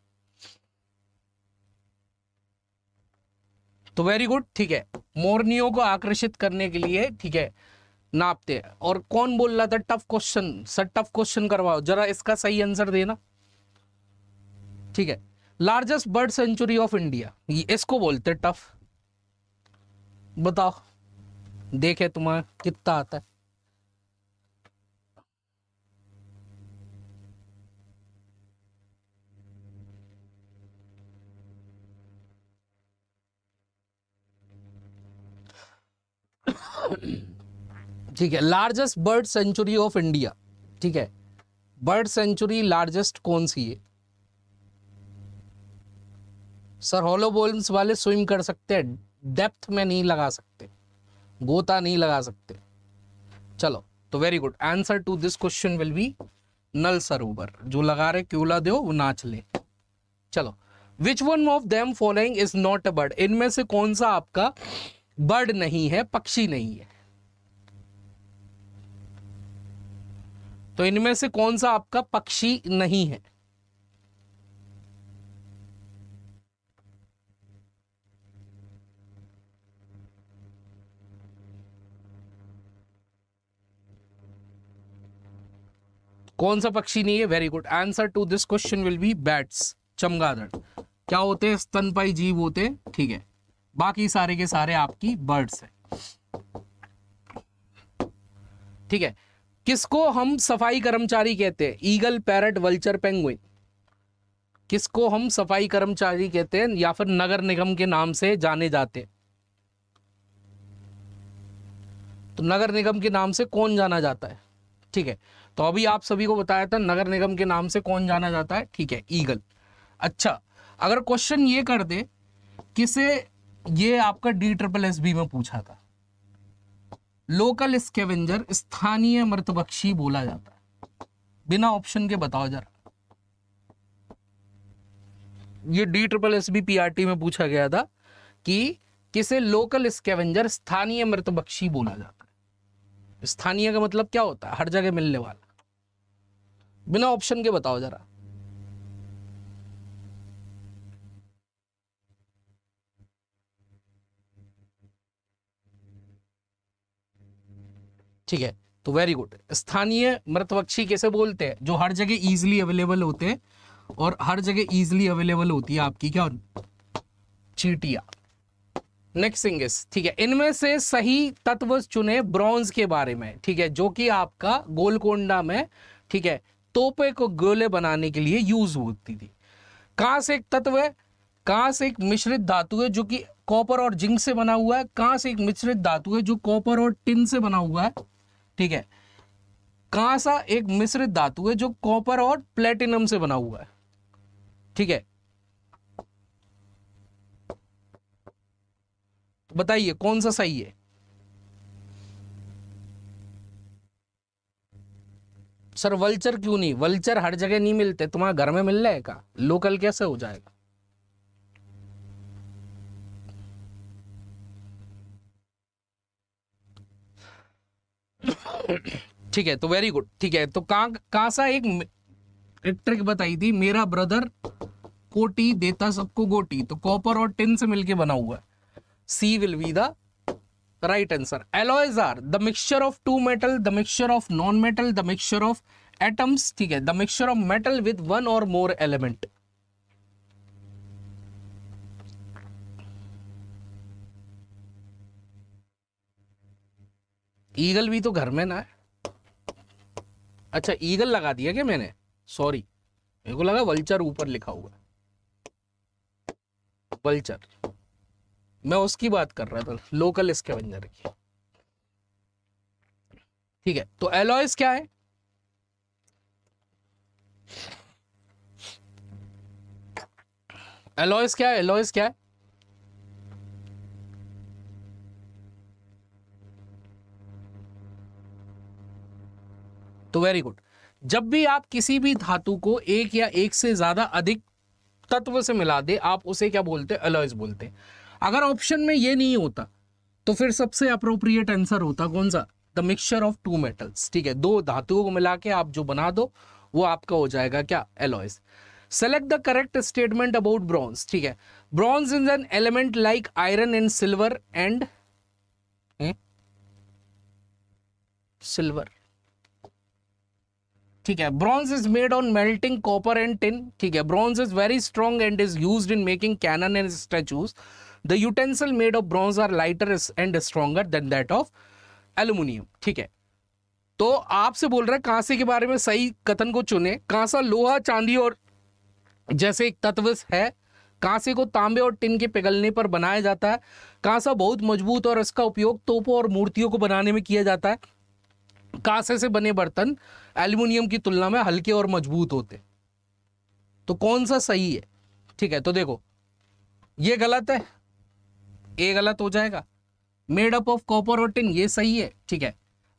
तो वेरी गुड ठीक है मोरनियों को आकर्षित करने के लिए ठीक है नापते और कौन बोल रहा था tough question sir tough question करवाओ जरा इसका सही आंसर देना ठीक है largest bird sanctuary of India इसको बोलते टफ बताओ देखे तुम्हारा कितना आता है ठीक है largest bird sanctuary of India ठीक है बर्ड सेंचुरी लार्जेस्ट कौन सी है सर हॉलो बोल्स वाले स्विम कर सकते हैं डेप्थ में नहीं लगा सकते गोता नहीं लगा सकते चलो तो very good answer to this question will be Nal Sarovar जो लगा रहे ला दो वो नाच ले चलो which one of them following is not a bird इनमें से कौन सा आपका बर्ड नहीं है पक्षी नहीं है तो इनमें से कौन सा आपका पक्षी नहीं है कौन सा पक्षी नहीं है very good answer to this question will be bats चमगादड़ क्या होते हैं स्तनपाई जीव होते हैं ठीक है बाकी सारे के सारे आपकी बर्ड्स हैं ठीक है किसको हम सफाई कर्मचारी कहते हैं ईगल पैरट वल्चर पेंगुइन किसको हम सफाई कर्मचारी कहते हैं या फिर नगर निगम के नाम से जाने जाते हैं तो नगर निगम के नाम से कौन जाना जाता है ठीक है तो अभी आप सभी को बताया था नगर निगम के नाम से कौन जाना जाता है ठीक है ईगल अच्छा अगर क्वेश्चन ये कर दे किसे ये आपका डी ट्रिपल एस बी में पूछा था लोकल स्केवेंजर स्थानीय मृतबक्षी बोला जाता है बिना ऑप्शन के बताओ जरा ये D triple S B PRT में पूछा गया था कि किसे लोकल स्केवेंजर स्थानीय बक्षी बोला जाता है स्थानीय का मतलब क्या होता है हर जगह मिलने वाला बिना ऑप्शन के बताओ जरा ठीक है तो वेरी गुड स्थानीय मृतवक्षी कैसे बोलते हैं जो हर जगह इजिली अवेलेबल होते हैं और हर जगह इजिली अवेलेबल होती है आपकी क्या चीटिया नेक्स्ट थिंग ठीक है इनमें से सही तत्व चुने ब्रॉन्ज के बारे में ठीक है जो कि आपका गोलकोंडा में ठीक है तोपे को गोले बनाने के लिए यूज होती थी कांस एक तत्व है कांस एक मिश्रित धातु है जो कि कॉपर और जिंक से बना हुआ है कांस एक मिश्रित धातु है जो कॉपर और टिन से बना हुआ है ठीक है कांसा एक मिश्रित धातु है जो कॉपर और प्लेटिनम से बना हुआ है ठीक है तो बताइए कौन सा सही है सर वल्चर क्यों नहीं वल्चर हर जगह नहीं मिलते तुम्हारे घर में मिल जाएगा लोकल कैसे हो जाएगा ठीक है तो वेरी गुड ठीक है तो का, कासा एक एक ट्रिक बताई थी मेरा ब्रदर कोटी देता सबको गोटी तो कॉपर और टिन से मिलके बना हुआ है C will be the right answer alloys are the mixture of two metal the mixture of non metal the mixture of atoms ठीक है the mixture of metal with one और मोर एलिमेंट ईगल भी तो घर में ना है अच्छा ईगल लगा दिया क्या मैंने सॉरी मेरे को लगा वल्चर ऊपर लिखा हुआ वल्चर मैं उसकी बात कर रहा था लोकल इसके बंजर की ठीक है तो एलॉयस क्या है एलॉयस क्या है एलॉयस क्या है तो वेरी गुड जब भी आप किसी भी धातु को एक या एक से ज्यादा अधिक तत्व से मिला दे आप उसे क्या बोलते हैं अलॉयस बोलते हैं अगर ऑप्शन में ये नहीं होता तो फिर सबसे अप्रोप्रिएट आंसर होता कौन सा the mixture of two metals ठीक है दो धातुओं को मिला के आप जो बना दो वो आपका हो जाएगा क्या alloys select the correct statement about bronze ठीक है bronze is an element like iron and silver and silver ठीक है bronze is made on melting copper and tin ठीक है bronze is very strong and is use in making cannon and statues the utensil made of bronze are lighter and stronger than that of aluminium ठीक है तो आपसे बोल रहा है कांसे के बारे में सही कथन को चुने कांसा लोहा चांदी और जैसे एक तत्व है कांसे को तांबे और टिन के पिघलने पर बनाया जाता है कांसा बहुत मजबूत और इसका उपयोग तोपों और मूर्तियों को बनाने में किया जाता है कांसे से बने बर्तन एल्यूमिनियम की तुलना में हल्के और मजबूत होते तो कौन सा सही है ठीक है तो देखो ये गलत है ए गलत हो जाएगा मेड अप ऑफ कॉपर और टिन ये सही है ठीक है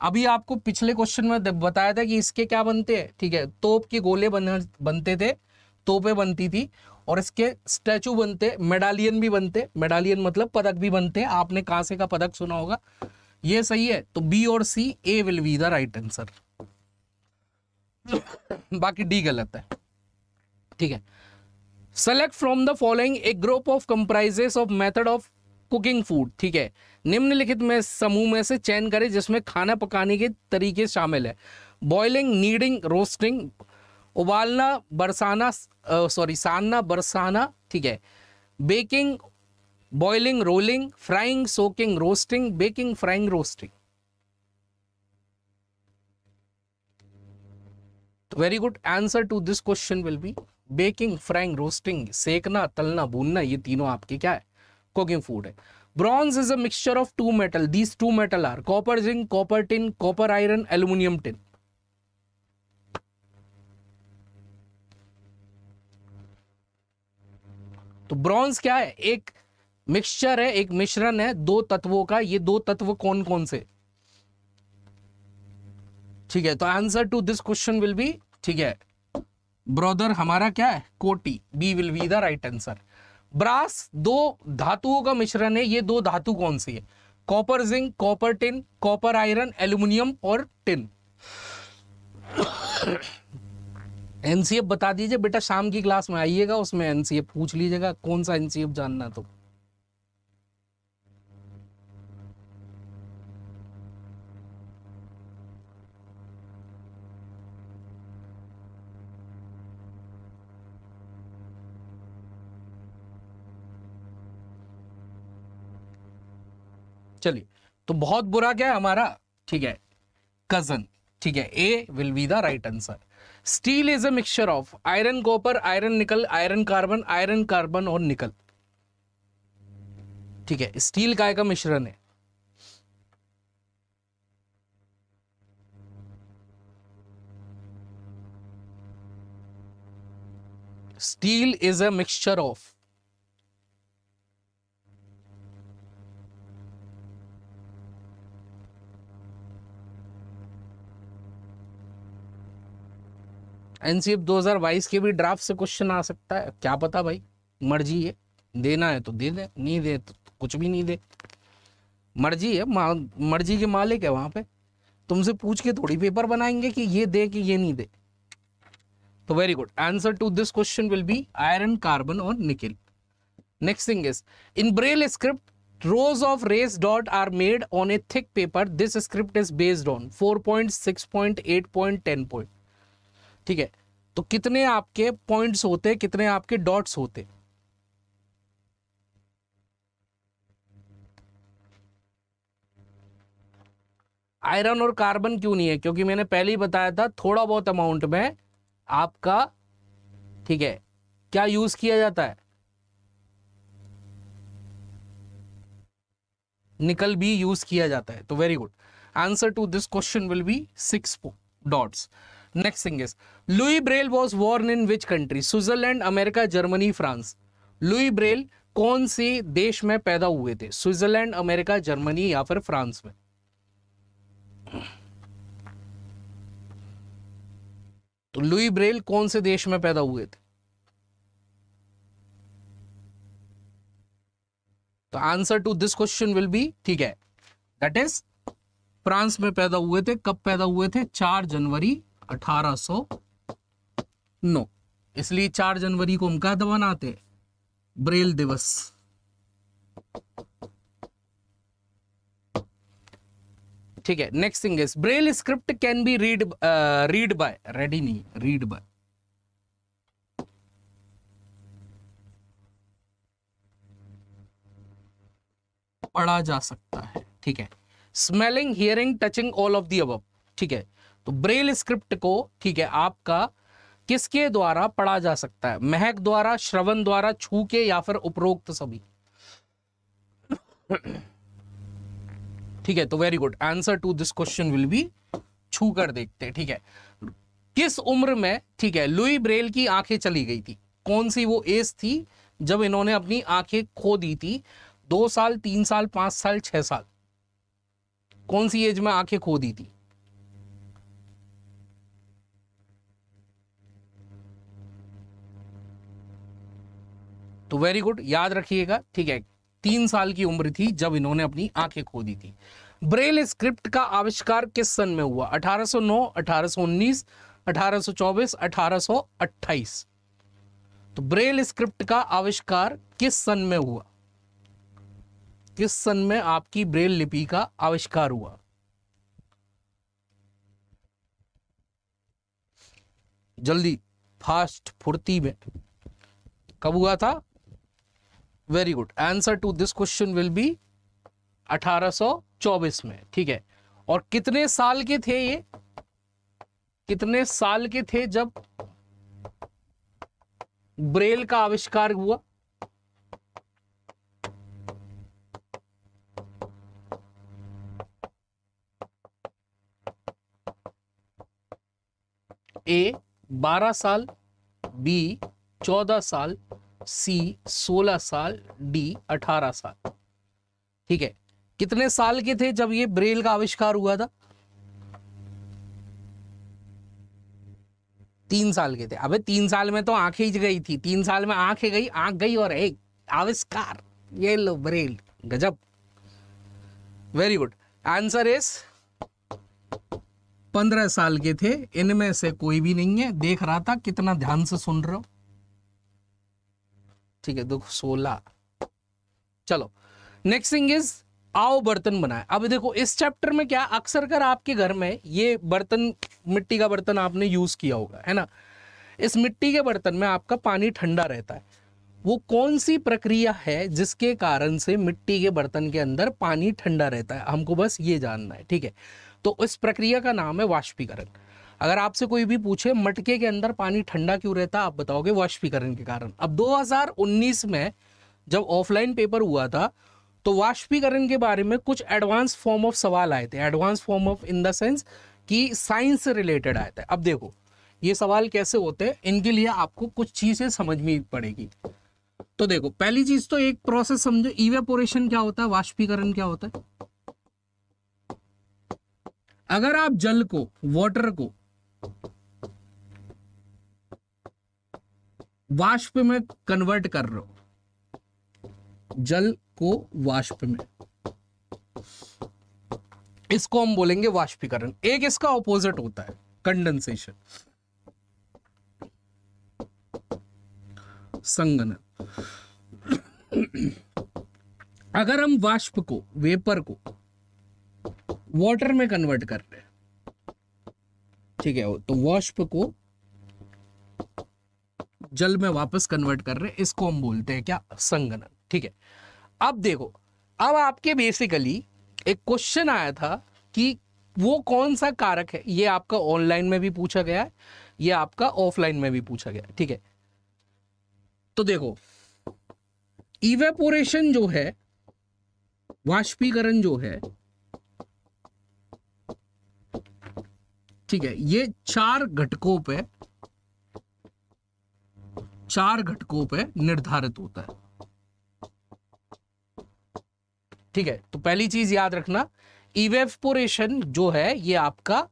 अभी आपको पिछले क्वेश्चन में बताया था कि इसके क्या बनते हैं ठीक है तोप के गोले बन, बनते थे तोपे बनती थी और इसके स्टैचू बनते मेडालियन भी बनते मेडालियन मतलब पदक भी बनते आपने कांसे का पदक सुना होगा ये सही है तो बी और C A will be the right answer बाकी डी गलत है ठीक है select from the following a group of comprises of method of cooking food ठीक है निम्नलिखित में समूह में से चयन करें जिसमें खाना पकाने के तरीके शामिल है बॉइलिंग नीडिंग रोस्टिंग उबालना बरसाना सॉरी सानना बरसाना ठीक है baking boiling, rolling, frying, soaking, roasting, baking, frying, roasting. Very good answer to this question will be baking frying roasting सेकना तलना भूनना ये तीनों आपके क्या है कुकिंग फूड है bronze is a of two metal these two metal are copper zinc copper tin copper iron aluminium tin तो ब्रॉन्ज क्या है एक मिक्सचर है एक मिश्रण है दो तत्वों का ये दो तत्व कौन कौन से ठीक है तो answer to this question will be ठीक है ब्रदर हमारा क्या है कोटी B will be the right answer brass दो धातुओं का मिश्रण है ये दो धातु कौन सी है copper zinc copper tin copper iron aluminium और टिन एनसीएफ बता दीजिए बेटा शाम की क्लास में आइएगा उसमें एनसीएफ पूछ लीजिएगा कौन सा एनसीएफ जानना तो चलिए तो बहुत बुरा क्या है हमारा ठीक है कजन ठीक है A will be the right answer steel is a mixture of iron copper iron nickel iron carbon iron carbon और निकल ठीक है स्टील काय का मिश्रण है steel is a mixture of NCF 2022 के भी ड्राफ्ट से क्वेश्चन आ सकता है क्या पता भाई मर्जी है देना है तो दे दे नहीं दे तो कुछ भी नहीं दे मर्जी है मर्जी के मालिक है वहाँ पे तुमसे पूछ के थोड़ी पेपर बनाएंगे कि ये दे कि ये नहीं दे तो very good answer to this question will be iron carbon और nickel next thing is in Braille script rows of raised dots are made on a thick paper this script is based on 4.6.8.10 point ठीक है तो कितने आपके points होते कितने आपके dots होते आयरन और कार्बन क्यों नहीं है क्योंकि मैंने पहले ही बताया था थोड़ा बहुत अमाउंट में आपका ठीक है क्या यूज किया जाता है निकल भी यूज किया जाता है तो very good answer to this question will be six dots next thing is Louis Braille was born in which country Switzerland America Germany France Louis Braille कौन से देश में पैदा हुए थे स्विट्जरलैंड अमेरिका जर्मनी या फिर फ्रांस में तो लुई ब्रेल कौन से देश में पैदा हुए थे तो answer to this question will be ठीक है दैट इज फ्रांस में पैदा हुए थे कब पैदा हुए थे चार जनवरी 1809 इसलिए 4 जनवरी को हम कद बनाते ब्रेल दिवस ठीक है next thing is Braille script can be read read by ready नहीं रीड बाय पढ़ा जा सकता है ठीक है smelling hearing touching all of the above ठीक है तो ब्रेल स्क्रिप्ट को ठीक है आपका किसके द्वारा पढ़ा जा सकता है महक द्वारा श्रवण द्वारा छू के या फिर उपरोक्त सभी ठीक है तो very good answer to this question will be छू कर देखते हैं ठीक है किस उम्र में ठीक है लुई ब्रेल की आंखें चली गई थी कौन सी वो एज थी जब इन्होंने अपनी आंखें खो दी थी दो साल तीन साल पांच साल छह साल कौन सी एज में आंखें खो दी थी तो वेरी गुड याद रखिएगा ठीक है तीन साल की उम्र थी जब इन्होंने अपनी आंखें खो दी थी ब्रेल स्क्रिप्ट का आविष्कार किस सन में हुआ 1809, 1819, 1824, 1828 तो ब्रेल स्क्रिप्ट का आविष्कार किस सन में हुआ किस सन में आपकी ब्रेल लिपि का आविष्कार हुआ जल्दी फास्ट फुर्ती में कब हुआ था very good answer to this question will be 1824 में ठीक है और कितने साल के थे ये कितने साल के थे जब ब्रेल का आविष्कार हुआ ए 12 साल बी 14 साल सी सोलह साल डी अठारह साल ठीक है कितने साल के थे जब ये ब्रेल का आविष्कार हुआ था तीन साल के थे अबे तीन साल में तो आंखें ही गई थी तीन साल में आंखें गई आंख गई और एक आविष्कार ये लो ब्रेल गजब वेरी गुड आंसर इज पंद्रह साल के थे इनमें से कोई भी नहीं है देख रहा था कितना ध्यान से सुन रहा हो ठीक है देखो सोलह चलो नेक्स्ट थिंग इज आओ बर्तन बनाए अब देखो इस चैप्टर में क्या अक्सर कर आपके घर में ये बर्तन मिट्टी का बर्तन आपने यूज किया होगा है ना इस मिट्टी के बर्तन में आपका पानी ठंडा रहता है वो कौन सी प्रक्रिया है जिसके कारण से मिट्टी के बर्तन के अंदर पानी ठंडा रहता है हमको बस ये जानना है ठीक है तो इस प्रक्रिया का नाम है वाष्पीकरण अगर आपसे कोई भी पूछे मटके के अंदर पानी ठंडा क्यों रहता आप बताओगे वाष्पीकरण के कारण अब 2019 में जब ऑफलाइन पेपर हुआ था तो वाष्पीकरण के बारे में कुछ एडवांस फॉर्म ऑफ सवाल आए थे advance form of in the sense कि साइंस से रिलेटेड आया था अब देखो ये सवाल कैसे होते हैं इनके लिए आपको कुछ चीज़ें समझनी पड़ेगी तो देखो पहली चीज तो एक प्रोसेस समझो इवेपोरेशन क्या होता है वाष्पीकरण क्या होता है अगर आप जल को वाटर को वाष्प में कन्वर्ट कर रहे हो जल को वाष्प में इसको हम बोलेंगे वाष्पीकरण एक इसका ऑपोजिट होता है कंडेंसेशन संगनन अगर हम वाष्प को वेपर को वाटर में कन्वर्ट कर रहे हैं ठीक है तो वॉश्प को जल में वापस कन्वर्ट कर रहे इसको हम बोलते हैं क्या संगनन ठीक है अब देखो अब आपके बेसिकली एक क्वेश्चन आया था कि वो कौन सा कारक है ये आपका ऑनलाइन में भी पूछा गया है ये आपका ऑफलाइन में भी पूछा गया ठीक है तो देखो इवेपोरेशन जो है वाष्पीकरण जो है ठीक है ये चार घटकों पे चार घटकों पे निर्धारित होता है ठीक है तो पहली चीज याद रखना इवेपोरेशन जो है ये आपका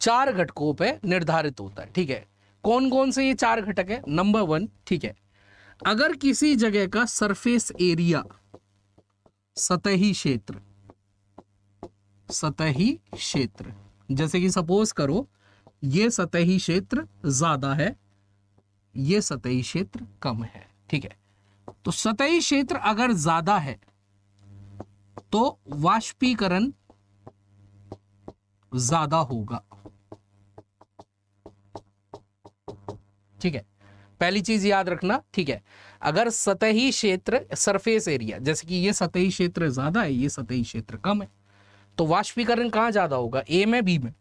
चार घटकों पे निर्धारित होता है ठीक है कौन कौन से ये चार घटक है नंबर वन ठीक है अगर किसी जगह का सरफेस एरिया सतही क्षेत्र सतही क्षेत्र जैसे कि सपोज करो ये सतही क्षेत्र ज्यादा है ये सतही क्षेत्र कम है ठीक है तो सतही क्षेत्र अगर ज्यादा है तो वाष्पीकरण ज्यादा होगा ठीक है पहली चीज याद रखना ठीक है अगर सतही क्षेत्र सरफेस एरिया जैसे कि ये सतही क्षेत्र ज्यादा है ये सतही क्षेत्र कम है तो वाष्पीकरण कहाँ ज्यादा होगा ए में बी में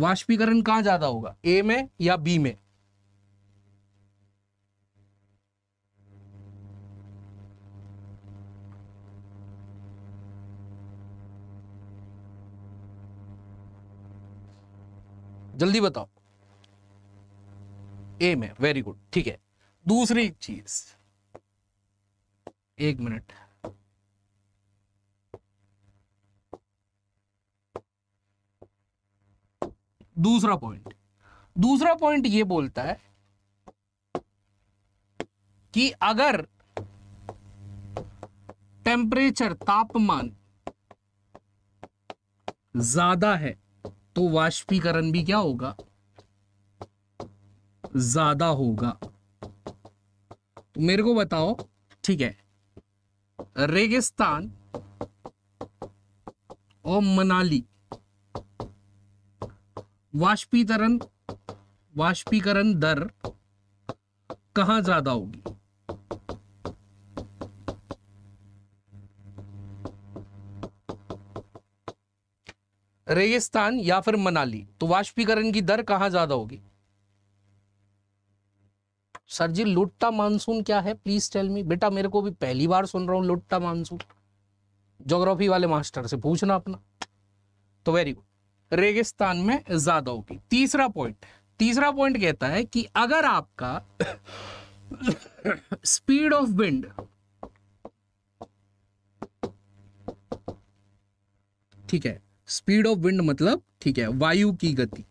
वाष्पीकरण कहाँ ज्यादा होगा ए में या बी में जल्दी बताओ ए में वेरी गुड ठीक है दूसरी चीज एक मिनट दूसरा पॉइंट दूसरा पॉइंट ये बोलता है कि अगर टेम्परेचर तापमान ज्यादा है तो वाष्पीकरण भी क्या होगा ज्यादा होगा तो मेरे को बताओ ठीक है रेगिस्तान और मनाली वाष्पीकरण वाष्पीकरण दर कहां ज्यादा होगी रेगिस्तान या फिर मनाली तो वाष्पीकरण की दर कहां ज्यादा होगी सर जी लुट्टा मानसून क्या है प्लीज टेल मी बेटा मेरे को भी पहली बार सुन रहा हूं लुट्टा मानसून ज्योग्राफी वाले मास्टर से पूछना अपना तो वेरी गुड रेगिस्तान में ज्यादा होगी तीसरा पॉइंट तीसरा पॉइंट कहता है कि अगर आपका स्पीड ऑफ विंड ठीक है स्पीड ऑफ विंड मतलब ठीक है वायु की गति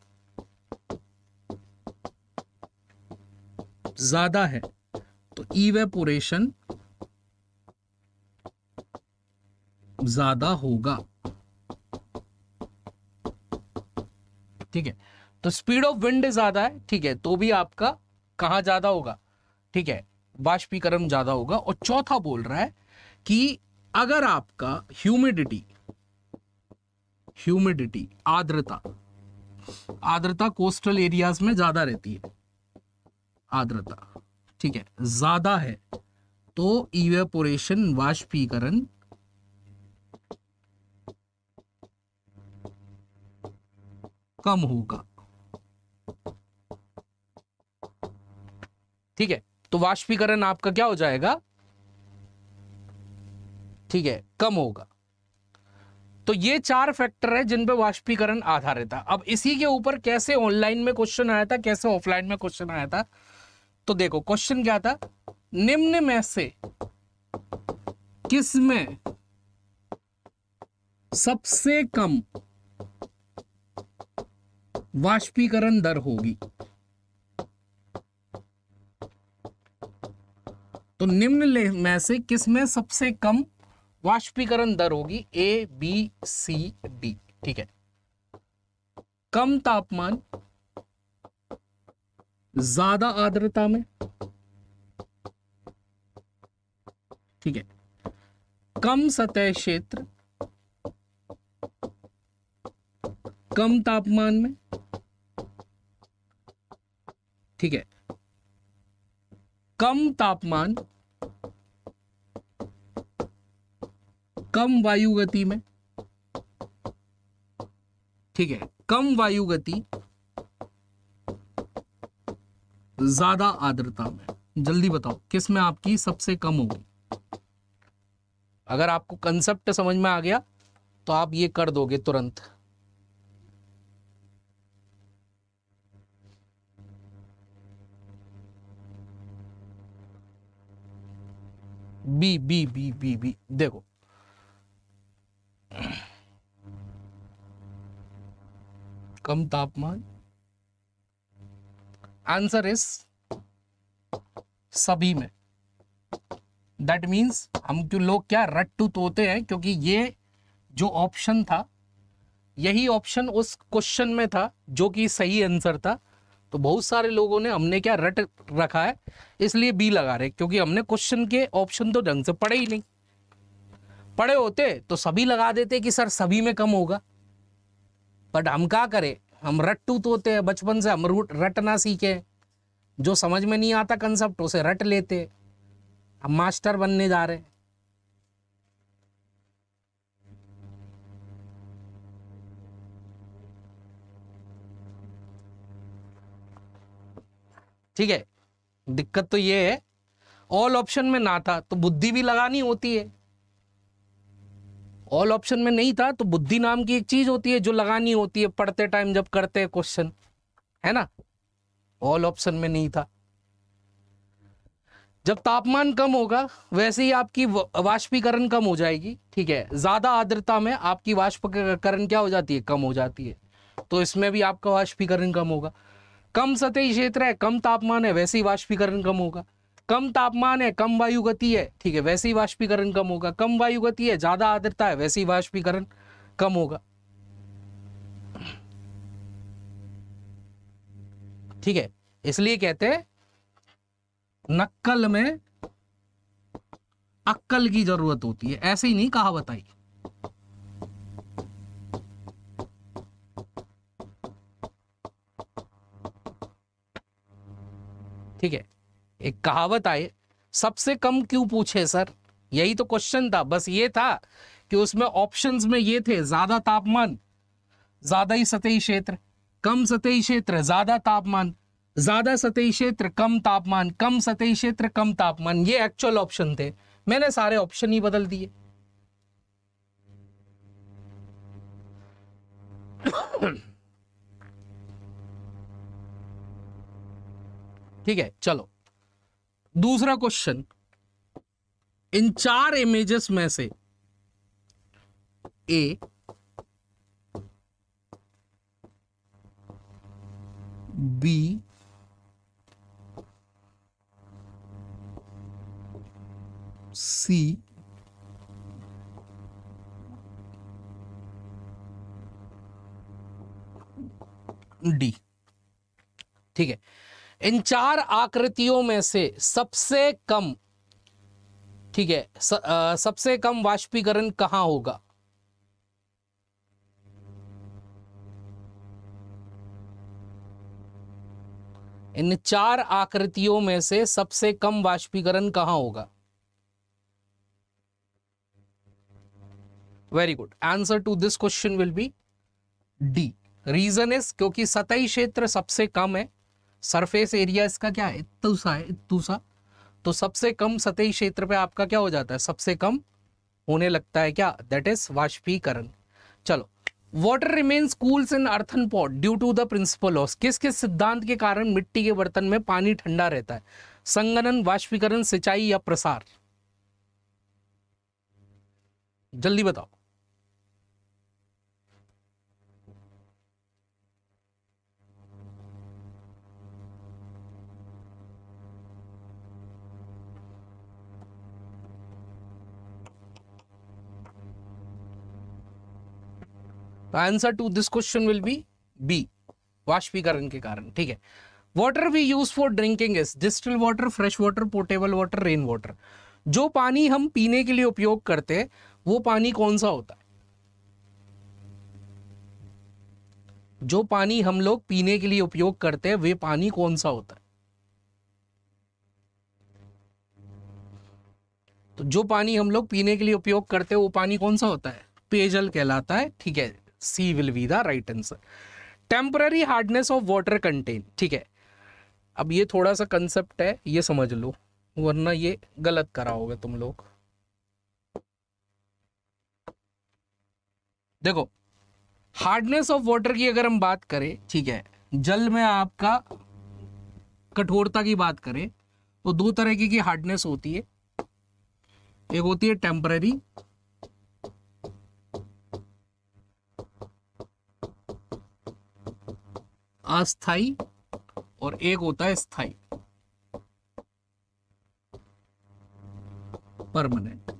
ज्यादा है तो इवेपोरेशन ज्यादा होगा ठीक है तो स्पीड ऑफ विंड ज्यादा है ठीक है तो भी आपका कहा ज्यादा होगा ठीक है बाष्पीकरण ज्यादा होगा और चौथा बोल रहा है कि अगर आपका ह्यूमिडिटी ह्यूमिडिटी आर्द्रता आर्द्रता कोस्टल एरियाज में ज्यादा रहती है आर्द्रता ठीक है ज्यादा है तो इवेपोरेशन वाष्पीकरण कम होगा ठीक है तो वाष्पीकरण आपका क्या हो जाएगा ठीक है कम होगा तो ये चार फैक्टर है जिन पे वाष्पीकरण आधारित था अब इसी के ऊपर कैसे ऑनलाइन में क्वेश्चन आया था कैसे ऑफलाइन में क्वेश्चन आया था तो देखो क्वेश्चन क्या था निम्न में से किसमें सबसे कम वाष्पीकरण दर होगी तो निम्न में से किस में सबसे कम वाष्पीकरण दर होगी ए बी सी डी ठीक है कम तापमान ज्यादा आर्द्रता में ठीक है कम सतह क्षेत्र कम तापमान में ठीक है कम तापमान कम वायु गति में ठीक है कम वायु गति ज्यादा आर्द्रता में जल्दी बताओ किस में आपकी सबसे कम होगी अगर आपको कंसेप्ट समझ में आ गया तो आप ये कर दोगे तुरंत B B B B B देखो कम तापमान आंसर इज सभी में दैट मीन्स हम क्यों लोग क्या रट्टू तोते हैं क्योंकि ये जो ऑप्शन था यही ऑप्शन उस क्वेश्चन में था जो कि सही आंसर था तो बहुत सारे लोगों ने हमने क्या रट रखा है इसलिए बी लगा रहे क्योंकि हमने क्वेश्चन के ऑप्शन तो ढंग से पढ़े ही नहीं पढ़े होते तो सभी लगा देते कि सर सभी में कम होगा बट हम क्या करें हम रट टूत तो होते हैं बचपन से हम रूट रटना सीखे जो समझ में नहीं आता कंसेप्ट उसे रट लेते हम मास्टर बनने जा रहे ठीक है दिक्कत तो ये है ऑल ऑप्शन में ना था तो बुद्धि भी लगानी होती है ऑल ऑप्शन में नहीं था तो बुद्धि नाम की एक चीज होती है जो लगानी होती है पढ़ते टाइम जब करते हैं क्वेश्चन है ना ऑल ऑप्शन में नहीं था जब तापमान कम होगा वैसे ही आपकी वाष्पीकरण कम हो जाएगी ठीक है ज्यादा आर्द्रता में आपकी वाष्पीकरण क्या हो जाती है कम हो जाती है तो इसमें भी आपका वाष्पीकरण कम होगा कम सतही क्षेत्र है कम तापमान है वैसे ही वाष्पीकरण कम होगा कम तापमान है कम वायु गति है ठीक है वैसे ही वाष्पीकरण कम होगा कम वायु गति है ज्यादा आदरता है वैसे ही वाष्पीकरण कम होगा ठीक है इसलिए कहते हैं नक्कल में अक्कल की जरूरत होती है ऐसे ही नहीं कहा बताइए ठीक है एक कहावत आए सबसे कम क्यों पूछे सर यही तो क्वेश्चन था बस ये था कि उसमें ऑप्शंस में ये थे ज्यादा तापमान ज्यादा ही सतही क्षेत्र कम सतही क्षेत्र ज्यादा तापमान ज्यादा सतही क्षेत्र कम तापमान कम सतही क्षेत्र कम तापमान ये एक्चुअल ऑप्शन थे मैंने सारे ऑप्शन ही बदल दिए ठीक है चलो दूसरा क्वेश्चन इन चार इमेजेस में से ए बी सी डी ठीक है इन चार आकृतियों में से सबसे कम ठीक है स, आ, सबसे कम वाष्पीकरण कहां होगा इन चार आकृतियों में से सबसे कम वाष्पीकरण कहां होगा very good answer to this question will be D region is क्योंकि सतही क्षेत्र सबसे कम है सरफेस एरिया इसका क्या है इतू सा है इतू सा तो सबसे कम सतही क्षेत्र पे आपका क्या हो जाता है सबसे कम होने लगता है क्या दैट इज वाष्पीकरण चलो water remains cools in earthen pot due to the principle of किस किस सिद्धांत के कारण मिट्टी के बर्तन में पानी ठंडा रहता है संगनन वाष्पीकरण सिंचाई या प्रसार जल्दी बताओ answer to this question will be B वाष्पीकरण के कारण ठीक है water we use for drinking is distil water fresh water portable water rain water जो पानी हम पीने के लिए उपयोग करते हैं वो पानी कौन सा होता है जो पानी हम लोग पीने के लिए उपयोग करते हैं वे पानी कौन सा होता है तो जो पानी हम लोग पीने के लिए उपयोग करते हैं वो पानी कौन सा होता है पेयजल कहलाता है ठीक है C will be the right answer temporary hardness of water content ठीक है अब ये थोड़ा सा कंसेप्ट है ये समझ लो वरना ये गलत कराओगे तुम लोग देखो हार्डनेस ऑफ वाटर की अगर हम बात करें ठीक है जल में आपका कठोरता की बात करें तो दो तरह की हार्डनेस होती है एक होती है टेम्पररी अस्थाई और एक होता है स्थाई परमानेंट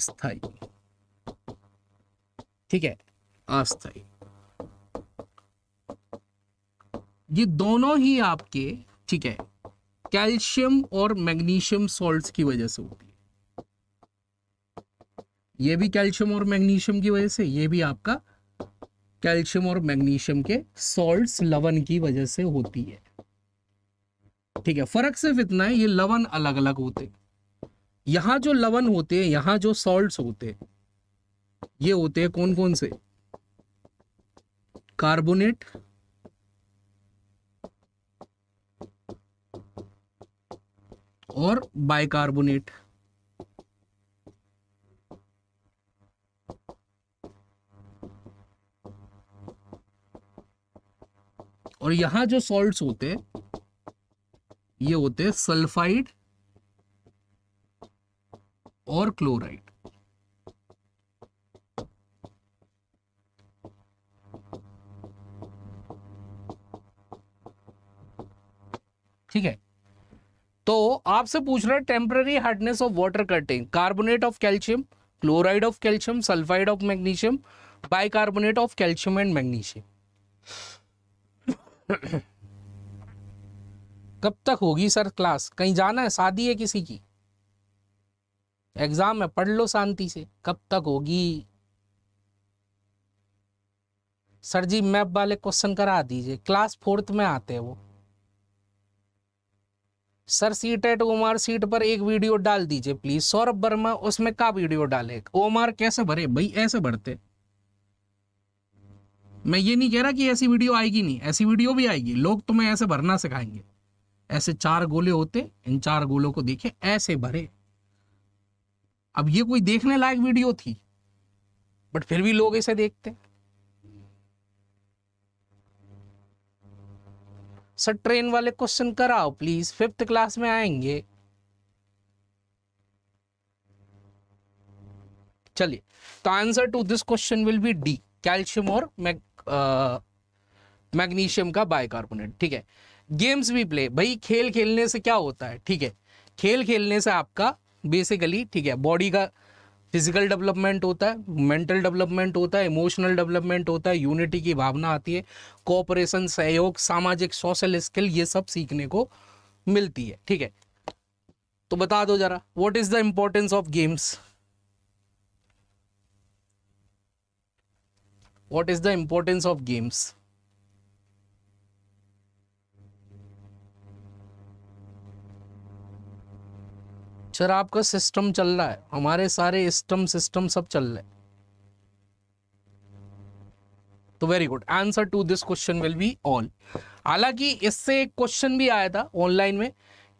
स्थाई ठीक है अस्थाई ये दोनों ही आपके ठीक है कैल्शियम और मैग्नीशियम सॉल्ट्स की वजह से होती है ये भी कैल्शियम और मैग्नीशियम की वजह से ये भी आपका कैल्शियम और मैग्नीशियम के सॉल्ट्स लवन की वजह से होती है ठीक है फर्क सिर्फ इतना है ये लवन अलग अलग होते यहां जो लवन होते हैं यहां जो सॉल्ट्स होते ये होते हैं कौन कौन से कार्बोनेट और बाइकार्बोनेट और यहां जो सॉल्ट होते हैं ये होते हैं सल्फाइड और क्लोराइड ठीक है तो आपसे पूछ रहा है temporary hardness of water cutting carbonate of calcium chloride of calcium sulphide of magnesium bicarbonate of calcium and magnesium [COUGHS] कब तक होगी सर क्लास कहीं जाना है शादी है किसी की एग्जाम है पढ़ लो शांति से कब तक होगी सर जी मैप वाले क्वेश्चन करा दीजिए क्लास फोर्थ में आते हैं वो सर सीट एट ओमार सीट पर एक वीडियो डाल दीजिए प्लीज सौरभ वर्मा उसमें का वीडियो डाले ओमार कैसे भरे भाई ऐसे भरते मैं ये नहीं कह रहा कि ऐसी वीडियो आएगी नहीं ऐसी वीडियो भी आएगी लोग तुम्हें ऐसे भरना सिखाएंगे ऐसे चार गोले होते इन चार गोलों को देखे ऐसे भरे अब ये कोई देखने लायक वीडियो थी बट फिर भी लोग इसे देखते सर ट्रेन वाले क्वेश्चन कराओ प्लीज फिफ्थ क्लास में आएंगे चलिए तो answer to this question will be D calcium और मैग मैग्नीशियम का बायकार्बोनेट ठीक है गेम्स भी प्ले भाई खेल खेलने से क्या होता है ठीक है खेल खेलने से आपका बेसिकली ठीक है बॉडी का फिजिकल डेवलपमेंट होता है मेंटल डेवलपमेंट होता है इमोशनल डेवलपमेंट होता है यूनिटी की भावना आती है कोऑपरेशन सहयोग सामाजिक सोशल स्किल ये सब सीखने को मिलती है ठीक है तो बता दो जरा what is the importance of games what is the importance of games sir आपका सिस्टम चल रहा है हमारे सारे सिस्टम सिस्टम सब चल रहे तो very good answer to this question will be all हालांकि इससे एक क्वेश्चन भी आया था ऑनलाइन में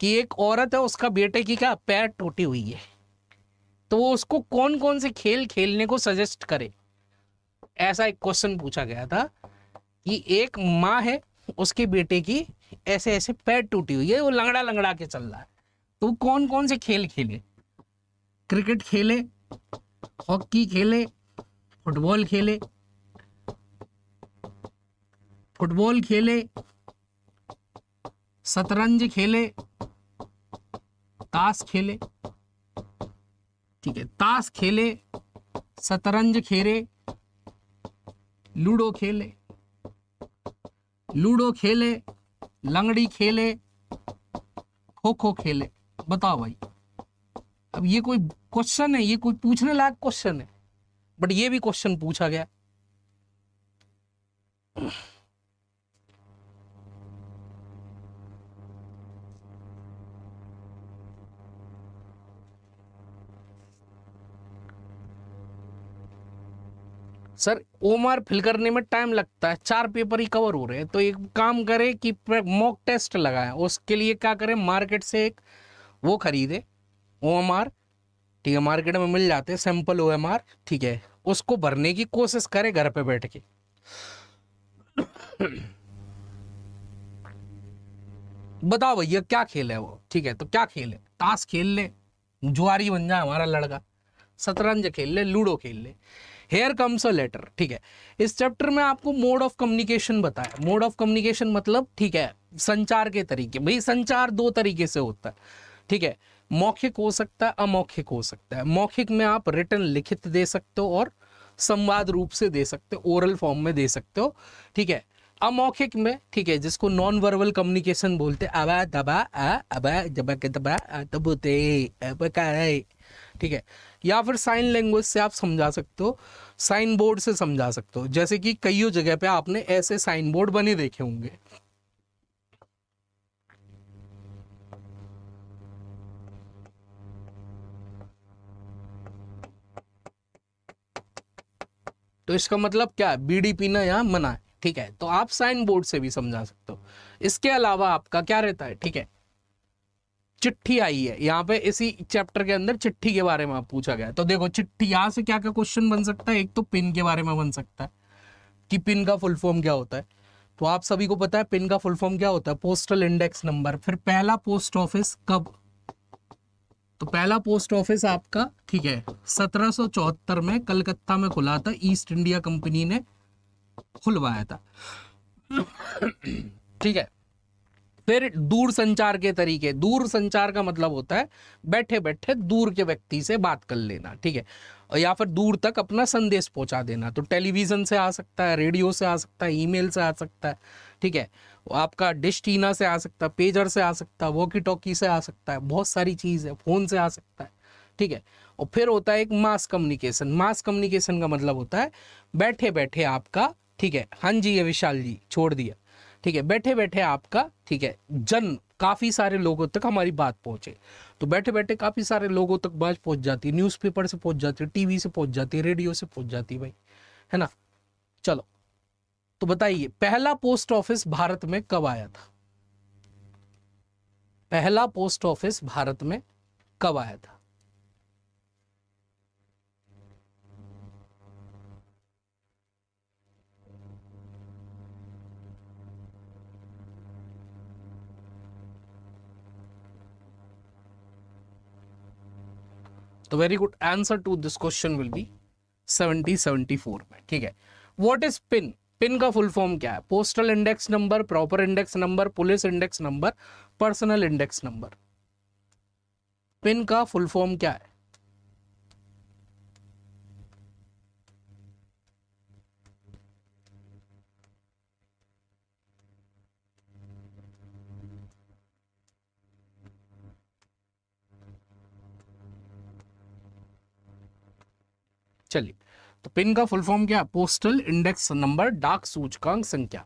कि एक औरत है उसका बेटे की क्या पैर टूटी हुई है तो वो उसको कौन कौन से खेल खेलने को सजेस्ट करे ऐसा एक क्वेश्चन पूछा गया था कि एक माँ है उसके बेटे की ऐसे ऐसे पैर टूटी हुई है वो लंगड़ा लंगड़ा के चल रहा है तो कौन कौन से खेल खेले क्रिकेट खेले हॉकी खेले फुटबॉल खेले फुटबॉल खेले शतरंज खेले ताश खेले ठीक है ताश खेले शतरंज खेले लूडो खेले लूडो खेले लंगड़ी खेले खो खो खेले बताओ भाई अब ये कोई क्वेश्चन है ये कोई पूछने लायक क्वेश्चन है बट ये भी क्वेश्चन पूछा गया सर ओमर फिल करने में टाइम लगता है चार पेपर ही कवर हो रहे हैं तो एक काम करें कि मॉक टेस्ट लगाएं उसके लिए क्या करें मार्केट से एक वो खरीदे ओ ठीक है मार्केट में मिल जाते हैं सैंपल ओ ठीक है उसको भरने की कोशिश करें घर पे बैठ के बताओ भैया क्या खेल है वो ठीक है तो क्या खेल है ताश खेल ले जुआरी बन जाए हमारा लड़का शतरंज खेल ले लूडो खेल ले हेयर कम्स अ लेटर ठीक है इस चैप्टर में आपको मोड ऑफ कम्युनिकेशन बताया मोड ऑफ कम्युनिकेशन मतलब ठीक है संचार के तरीके भाई संचार दो तरीके से होता है ठीक है मौखिक हो सकता है अमौखिक हो सकता है मौखिक में आप रिटर्न लिखित दे सकते हो और संवाद रूप से दे सकते हो ओरल फॉर्म में दे सकते हो ठीक है अमौखिक में ठीक है जिसको नॉन वर्बल कम्युनिकेशन बोलते हैं अबा दबा आ दबा तबुते ठीक है या फिर साइन लैंग्वेज से आप समझा सकते हो साइन बोर्ड से समझा सकते हो जैसे कि कईयों जगह पे आपने ऐसे साइन बोर्ड बने देखे होंगे तो इसका मतलब क्या है बीडीपी ने यहां मना है ठीक है तो आप साइन बोर्ड से भी समझा सकते हो इसके अलावा आपका क्या रहता है ठीक है चिट्ठी आई है यहाँ पे इसी चैप्टर के अंदर चिट्ठी के बारे में पूछा गया है तो देखो चिट्ठी यहाँ से क्या क्या क्वेश्चन बन सकता है एक तो पिन के बारे में बन सकता है कि पिन का फुल फॉर्म क्या होता है तो आप सभी को पता है पिन का फुल फॉर्म क्या होता है पोस्टल इंडेक्स नंबर फिर पहला पोस्ट ऑफिस कब तो पहला पोस्ट ऑफिस आपका ठीक है सत्रह में कलकत्ता में खुला था ईस्ट इंडिया कंपनी ने खुलवाया था ठीक है फिर दूर संचार के तरीके दूर संचार का मतलब होता है बैठे बैठे दूर के व्यक्ति से बात कर लेना ठीक है या फिर दूर तक अपना संदेश पहुंचा देना तो टेलीविज़न से आ सकता है रेडियो से आ सकता है ईमेल से आ सकता है ठीक है आपका डिस्टीना से आ सकता है पेजर से आ सकता है वॉकी टॉकी से आ सकता है बहुत सारी चीज़ है फ़ोन से आ सकता है ठीक है और फिर होता है एक मास कम्युनिकेशन मास कम्युनिकेशन का मतलब होता है बैठे बैठे आपका ठीक है हाँ जी ये विशाल जी छोड़ दिया ठीक है बैठे बैठे आपका ठीक है जन काफ़ी सारे लोगों तक हमारी बात पहुंचे तो बैठे बैठे काफ़ी सारे लोगों तक बात पहुंच जाती है न्यूज़पेपर से पहुंच जाती है टीवी से पहुंच जाती है रेडियो से पहुंच जाती है भाई है ना चलो तो बताइए पहला पोस्ट ऑफिस भारत में कब आया था पहला पोस्ट ऑफिस भारत में कब आया था तो very good answer to this question will be seventy seventy four में ठीक है वॉट इज पिन पिन का फुल फॉर्म क्या है postal index number proper index number police index number personal index number PIN का फुल फॉर्म क्या है चलिए तो पिन का फुल फॉर्म क्या पोस्टल इंडेक्स नंबर डाक सूचकांक संख्या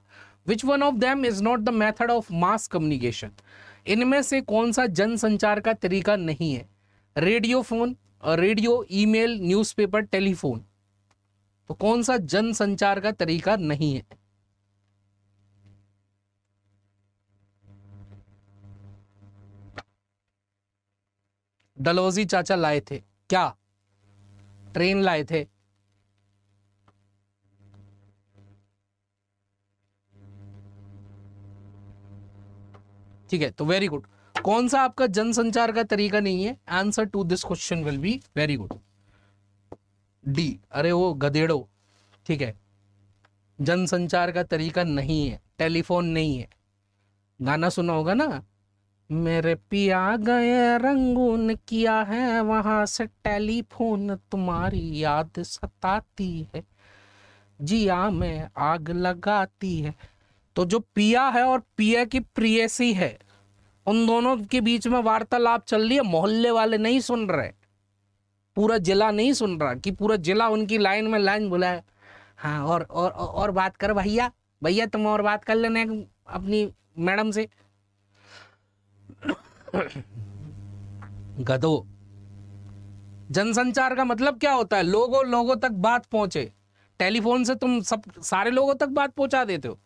which one of them is not the method of mass communication इनमें से कौन सा जनसंचार का तरीका नहीं है radio phone radio email newspaper telephone तो कौन सा जनसंचार का तरीका नहीं है डलोजी चाचा लाए थे क्या ट्रेन लाए थे ठीक है तो वेरी गुड कौन सा आपका जनसंचार का तरीका नहीं है answer to this question will be very good D अरे वो गधेड़ो ठीक है जनसंचार का तरीका नहीं है टेलीफोन नहीं है गाना सुना होगा ना मेरे पिया गए रंगून किया है वहां से टेलीफोन तुम्हारी याद सताती है जिया में आग लगाती है तो जो पिया है और पिया की प्रियसी है उन दोनों के बीच में वार्तालाप चल रही है मोहल्ले वाले नहीं सुन रहे पूरा जिला नहीं सुन रहा कि पूरा जिला उनकी लाइन में लाइन बुलाए हाँ और और और बात कर भैया भैया तुम और बात कर लेने अपनी मैडम से गधो जनसंचार का मतलब क्या होता है लोगों लोगों तक बात पहुंचे टेलीफोन से तुम सब सारे लोगों तक बात पहुंचा देते हो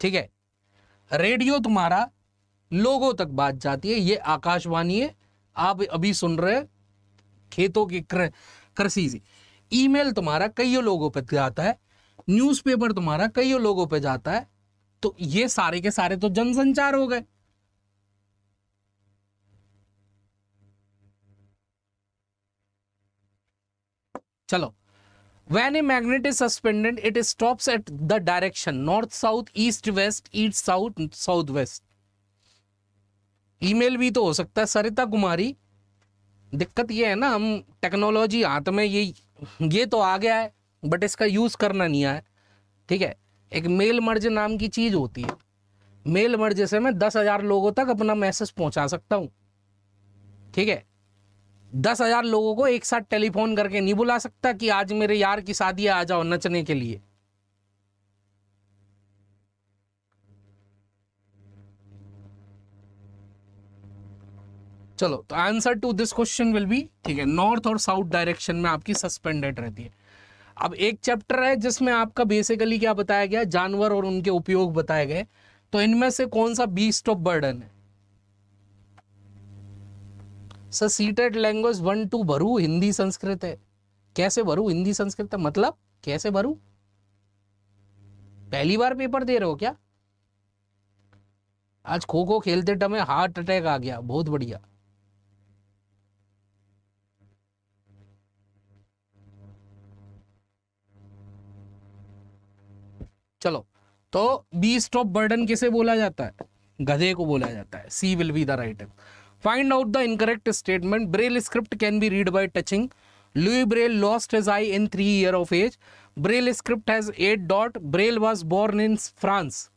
ठीक है रेडियो तुम्हारा लोगों तक बात जाती है ये आकाशवाणी है आप अभी सुन रहे खेतों की खरसीजी ईमेल तुम्हारा कईयों लोगों पर जाता है न्यूज पेपर तुम्हारा कईयों लोगों पर जाता है तो ये सारे के सारे तो जनसंचार हो गए चलो when a magnet is suspended it is stops at the direction north south east west east south south west email भी तो हो सकता है सरिता कुमारी दिक्कत ये है ना हम टेक्नोलॉजी हाथ में ये ये तो आ गया है बट इसका यूज़ करना नहीं आया ठीक है एक मेल मर्ज नाम की चीज़ होती है मेल मर्ज से मैं दस हज़ार लोगों तक अपना मैसेज पहुंचा सकता हूँ ठीक है दस हज़ार लोगों को एक साथ टेलीफोन करके नहीं बुला सकता कि आज मेरे यार की शादी आ जाओ नचने के लिए चलो तो answer to this question will be ठीक है नॉर्थ और साउथ डायरेक्शन में आपकी सस्पेंडेड रहती है अब एक चैप्टर है जिसमें आपका बेसिकली क्या बताया गया जानवर और उनके उपयोग बताए गए तो इनमें से कौन सा बीस्ट ऑफ बर्डन है सर सीटेड लैंग्वेज वन टू भरू हिंदी संस्कृत है कैसे भरू हिंदी संस्कृत है मतलब कैसे भरू पहली बार पेपर दे रहे हो क्या आज खो खो खेलते टमे हार्ट अटैक आ गया बहुत बढ़िया चलो तो बीस्ट ऑफ बर्डन किसे बोला जाता है गधे को बोला जाता है C will be the right find out the incorrect statement Braille script can be read by touching Louis Braille lost his eye in three year of age Braille script has eight dot Braille was born in France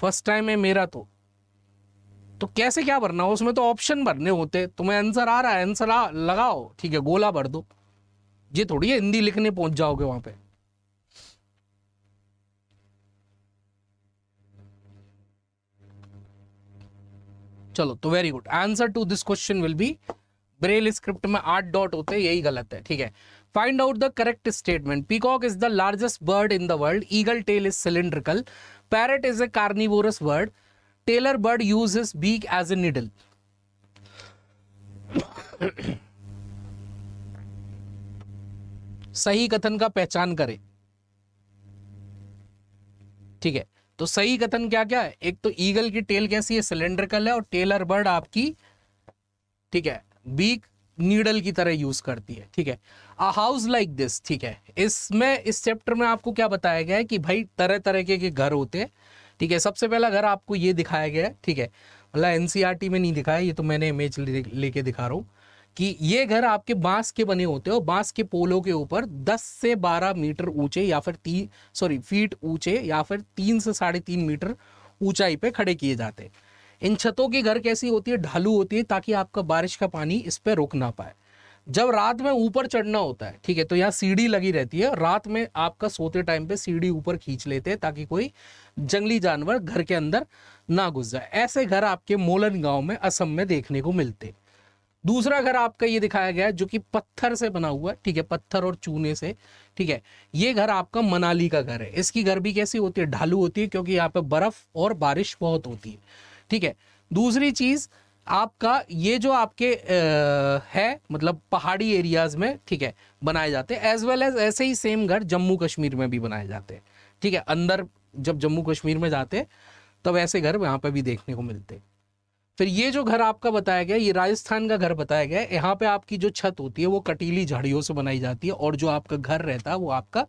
first time है मेरा तो तो कैसे क्या भरना हो उसमें तो ऑप्शन भरने होते तुम्हें आंसर आ रहा है आंसर लगाओ ठीक है गोला भर दो ये थोड़ी है हिंदी लिखने पहुंच जाओगे वहां पे चलो तो very good answer to this question will be Braille script में आठ डॉट होते हैं यही गलत है ठीक है find out the correct statement peacock is the largest bird in the world eagle tail is cylindrical parrot is a carnivorous bird tailor bird use is beak as a needle सही कथन का पहचान करें ठीक है तो सही कथन क्या क्या है एक तो ईगल की टेल कैसी है सिलेंड्रिकल है और टेलर बर्ड आपकी ठीक है बीक नीडल की तरह यूज करती है ठीक है अ हाउस लाइक दिस ठीक है इसमें इस चैप्टर में आपको क्या बताया गया है कि भाई तरह तरह के घर होते हैं ठीक है सबसे पहला घर आपको ये दिखाया गया है ठीक है मतलब एनसीईआरटी e में नहीं दिखाया ये तो मैंने इमेज लेके ले दिखा रहा हूँ कि ये घर आपके बांस के बने होते हो बांस के पोलों के ऊपर 10 से 12 मीटर ऊंचे या फिर तीन सॉरी फीट ऊंचे या फिर तीन से साढ़े तीन मीटर ऊंचाई पे खड़े किए जाते हैं इन छतों की घर कैसी होती है ढालू होती है ताकि आपका बारिश का पानी इस पर रोक ना पाए जब रात में ऊपर चढ़ना होता है ठीक है तो यहाँ सीढ़ी लगी रहती है रात में आपका सोते टाइम पे सीढ़ी ऊपर खींच लेते हैं ताकि कोई जंगली जानवर घर के अंदर ना घुस जाए ऐसे घर आपके मोलन गांव में असम में देखने को मिलते हैं दूसरा घर आपका ये दिखाया गया है जो कि पत्थर से बना हुआ है ठीक है पत्थर और चूने से ठीक है ये घर आपका मनाली का घर है इसकी घर भी कैसी होती है ढालू होती है क्योंकि यहाँ पे बर्फ और बारिश बहुत होती है ठीक है दूसरी चीज आपका ये जो आपके आ, है मतलब पहाड़ी एरियाज में ठीक है बनाए जाते हैं एज वेल एज ऐसे ही सेम घर जम्मू कश्मीर में भी बनाए जाते हैं ठीक है अंदर जब जम्मू कश्मीर में जाते हैं तब ऐसे घर यहाँ पे भी देखने को मिलते हैं फिर ये जो घर आपका बताया गया ये राजस्थान का घर बताया गया यहाँ पे आपकी जो छत होती है वो कटीली झाड़ियों से बनाई जाती है और जो आपका घर रहता है वो आपका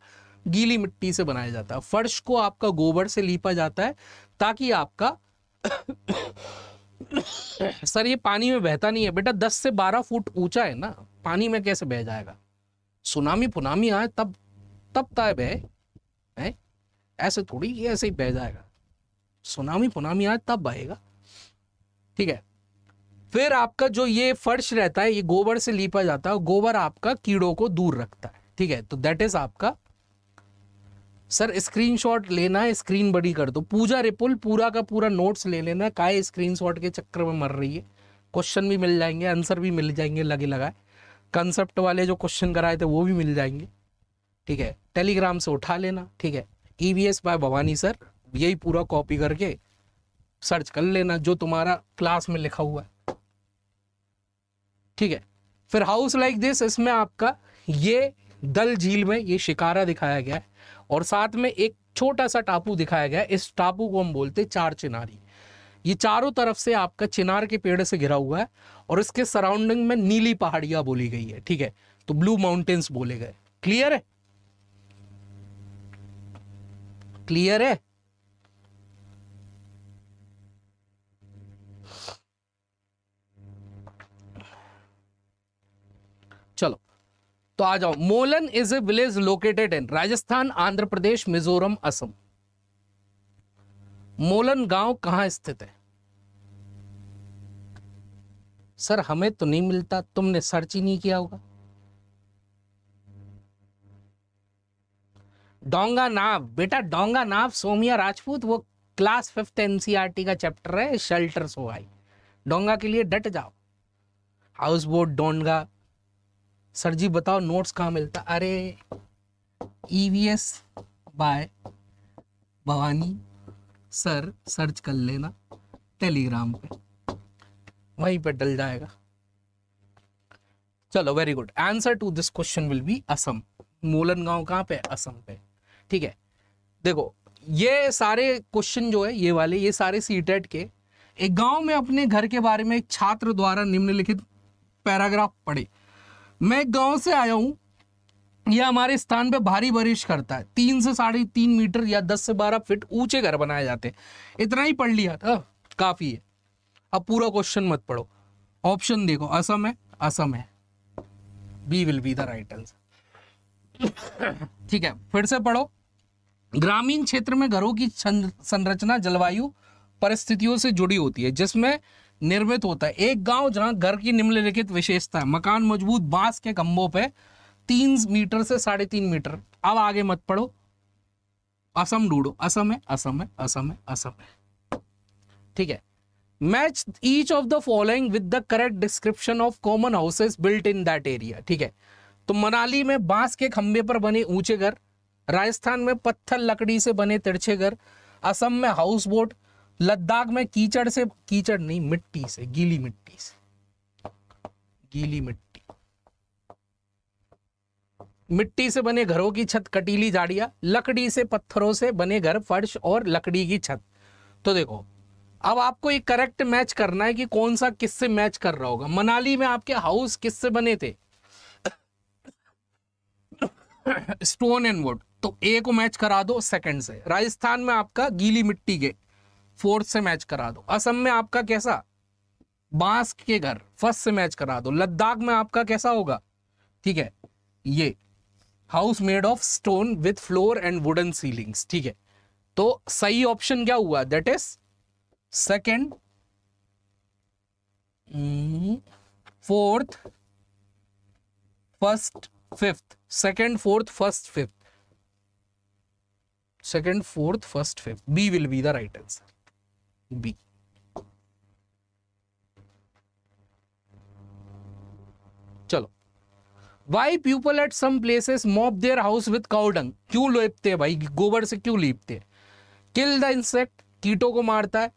गीली मिट्टी से बनाया जाता है फर्श को आपका गोबर से लीपा जाता है ताकि आपका [COUGHS] सर ये पानी में बहता नहीं है बेटा दस से बारह फुट ऊंचा है ना पानी में कैसे बह जाएगा सुनामी पुनामी आए तब तब तय बहे ऐसे थोड़ी ऐसे ही बह जाएगा सुनामी पुनामी आए तब बहेगा ठीक है फिर आपका जो ये फर्श रहता है ये गोबर से लीपा जाता है गोबर आपका कीड़ों को दूर रखता है ठीक है तो दैट इज आपका सर स्क्रीनशॉट लेना है स्क्रीन बड़ी कर दो पूजा रिपुल पूरा का पूरा नोट्स ले लेना है काय स्क्रीनशॉट के चक्कर में मर रही है क्वेश्चन भी मिल जाएंगे आंसर भी मिल जाएंगे लगे लगाए कंसेप्ट वाले जो क्वेश्चन कराए थे वो भी मिल जाएंगे ठीक है टेलीग्राम से उठा लेना ठीक है ई बाय भवानी सर यही पूरा कॉपी करके सर्च कर लेना जो तुम्हारा क्लास में लिखा हुआ है ठीक है फिर हाउस लाइक दिस इसमें आपका ये दल झील में ये शिकारा दिखाया गया है और साथ में एक छोटा सा टापू दिखाया गया है इस टापू को हम बोलते चार चिनारी ये चारों तरफ से आपका चिनार के पेड़ से घिरा हुआ है और इसके सराउंडिंग में नीली पहाड़ियां बोली गई है ठीक है तो ब्लू माउंटेन्स बोले गए क्लियर है क्लियर है चलो तो आ जाओ Molan is a village located in Rajasthan Andhra Pradesh Mizoram Assam Molan गांव कहां स्थित है सर हमें तो नहीं मिलता तुमने सर्च ही नहीं किया होगा डोंगा नाव बेटा डोंगा नाव सोमिया राजपूत वो क्लास फिफ्थ एनसीईआरटी का चैप्टर है शेल्टर आई डोंगा के लिए डट जाओ house boat donga sir ji बताओ नोट्स कहाँ मिलता अरे E V S by Bhavani sir search कर लेना टेलीग्राम पे वहीं पे डल जाएगा चलो very good answer to this question will be Assam Molan गांव कहाँ पे असम पे ठीक है देखो ये सारे क्वेश्चन जो है ये वाले ये सारे सीटेट e के एक गांव में अपने घर के बारे में एक छात्र द्वारा निम्नलिखित पैराग्राफ पढ़े मैं गांव से आया हूँ यह हमारे स्थान पर भारी बारिश करता है तीन से साढ़े तीन मीटर या दस से बारह फीट ऊंचे घर बनाए जाते हैं इतना ही पढ़ लिया था काफ़ी है अब पूरा क्वेश्चन मत पढ़ो ऑप्शन देखो असम है असम है B will be the right answer ठीक है फिर से पढ़ो ग्रामीण क्षेत्र में घरों की संरचना जलवायु परिस्थितियों से जुड़ी होती है जिसमें निर्मित होता है एक गांव जहां घर की निम्नलिखित विशेषता है मकान मजबूत बांस के खंभों पे तीन मीटर से साढ़े तीन मीटर अब आगे मत पढ़ो असम ढूंढो असम है असम है असम है असम है ठीक है match each of the following with the correct description of common houses built in that area ठीक है तो मनाली में बांस के खंबे पर बने ऊंचे घर राजस्थान में पत्थर लकड़ी से बने तिरछे घर असम में हाउस बोट लद्दाख में कीचड़ से कीचड़ नहीं मिट्टी से गीली मिट्टी से गीली मिट्टी मिट्टी से बने घरों की छत कटीली झाड़िया लकड़ी से पत्थरों से बने घर फर्श और लकड़ी की छत तो देखो अब आपको ये करेक्ट मैच करना है कि कौन सा किससे मैच कर रहा होगा मनाली में आपके हाउस किससे बने थे स्टोन एंड वुड तो ए को मैच करा दो सेकंड से राजस्थान में आपका गीली मिट्टी के फोर्थ से मैच करा दो असम में आपका कैसा बांस के घर फर्स्ट से मैच करा दो लद्दाख में आपका कैसा होगा ठीक है ये house made of stone with floor and wooden ceilings ठीक है तो सही ऑप्शन क्या हुआ that is second fourth first fifth second fourth first fifth second fourth first fifth B will be the right answer B. चलो why people at some places mop their house with cow dung क्यों लेपते भाई गोबर से क्यों लीपते kill the insect कीटों को मारता है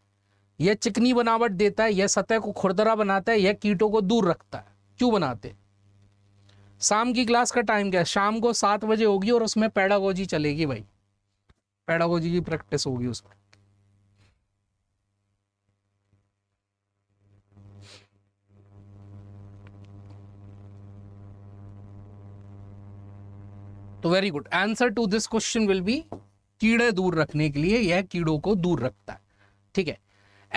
यह चिकनी बनावट देता है यह सतह को खुरदरा बनाता है यह कीटों को दूर रखता है क्यों बनाते शाम की क्लास का टाइम क्या है शाम को सात बजे होगी और उसमें पैडागोजी चलेगी भाई पैडागोजी की प्रैक्टिस होगी उसमें तो very good answer to this question will be कीड़े दूर रखने के लिए यह कीड़ों को दूर रखता है ठीक है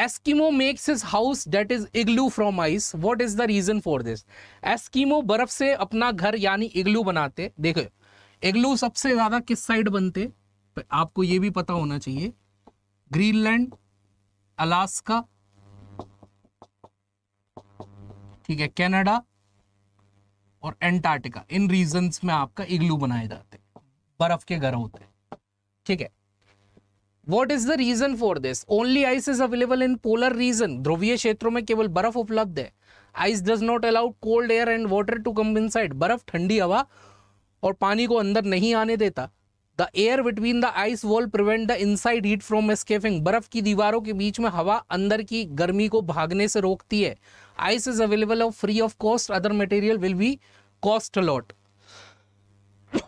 Eskimo makes his house that is igloo from ice what is the reason for this Eskimo बर्फ से अपना घर यानी इग्लू बनाते देखो इग्लू सबसे ज्यादा किस साइड बनते आपको ये भी पता होना चाहिए ग्रीनलैंड अलास्का ठीक है कनाडा और एंटार्क्टिका इन रीजन में आपका इग्लू बनाए जाते बर्फ के घर होते हैं ठीक है what is the reason for this only ice is available in polar region ध्रुवीय क्षेत्रों में केवल बर्फ उपलब्ध है ice does not allow cold air and water to come inside बर्फ ठंडी हवा और पानी को अंदर नहीं आने देता the air between the ice wall prevent the inside heat from escaping बर्फ की दीवारों के बीच में हवा अंदर की गर्मी को भागने से रोकती है Ice is available of free of cost. Other material will be cost a lot. [COUGHS]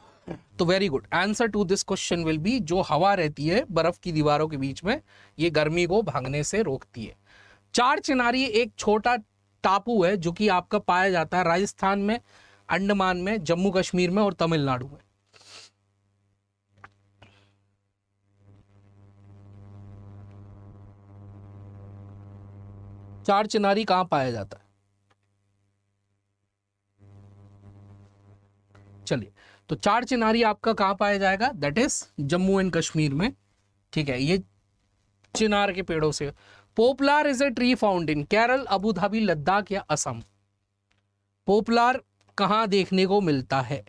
तो very good answer to this question will be जो हवा रहती है बर्फ की दीवारों के बीच में ये गर्मी को भागने से रोकती है चार चिनारी एक छोटा टापू है जो कि आपका पाया जाता है राजस्थान में अंडमान में जम्मू कश्मीर में और तमिलनाडु में चार चिनारी कहाँ पाया जाता है चलिए तो चार चिनारी आपका कहाँ पाया जाएगा that is Jammu and Kashmir में ठीक है ये चिनार के पेड़ों से poplar is a tree found in Kerala Abu Dhabi Ladakh या असम पोपलार कहा देखने को मिलता है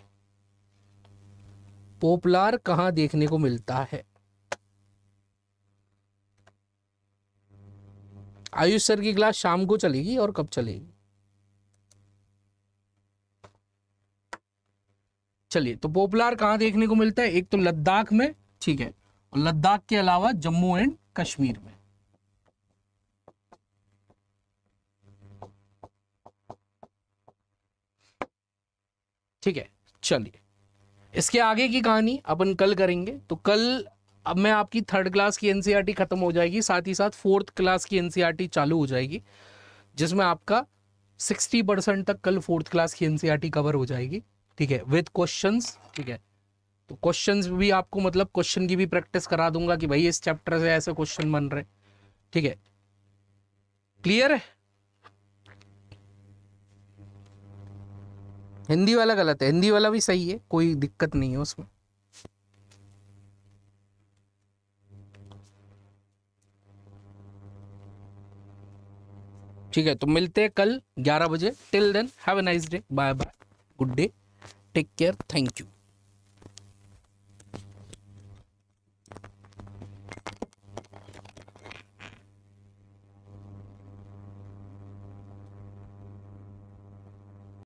पोपलार कहा देखने को मिलता है आयुष सर की क्लास शाम को चलेगी और कब चलेगी चलिए तो पोपलार कहाँ देखने को मिलता है एक तो लद्दाख में ठीक है और लद्दाख के अलावा जम्मू एंड कश्मीर में ठीक है चलिए इसके आगे की कहानी अपन कल करेंगे तो कल अब मैं आपकी थर्ड क्लास की एनसीईआरटी e ख़त्म हो जाएगी साथ ही साथ फोर्थ क्लास की एनसीईआरटी e चालू हो जाएगी जिसमें आपका सिक्सटी परसेंट तक कल फोर्थ क्लास की एनसीईआरटी कवर e हो जाएगी ठीक है विद क्वेश्चंस ठीक है तो क्वेश्चंस भी आपको मतलब क्वेश्चन की भी प्रैक्टिस करा दूंगा कि भाई इस चैप्टर से ऐसे क्वेश्चन बन रहे ठीक है क्लियर है हिंदी वाला गलत है हिंदी वाला भी सही है कोई दिक्कत नहीं है उसमें ठीक है तो मिलते हैं कल ग्यारह बजे till then have a nice day bye bye good day take care thank you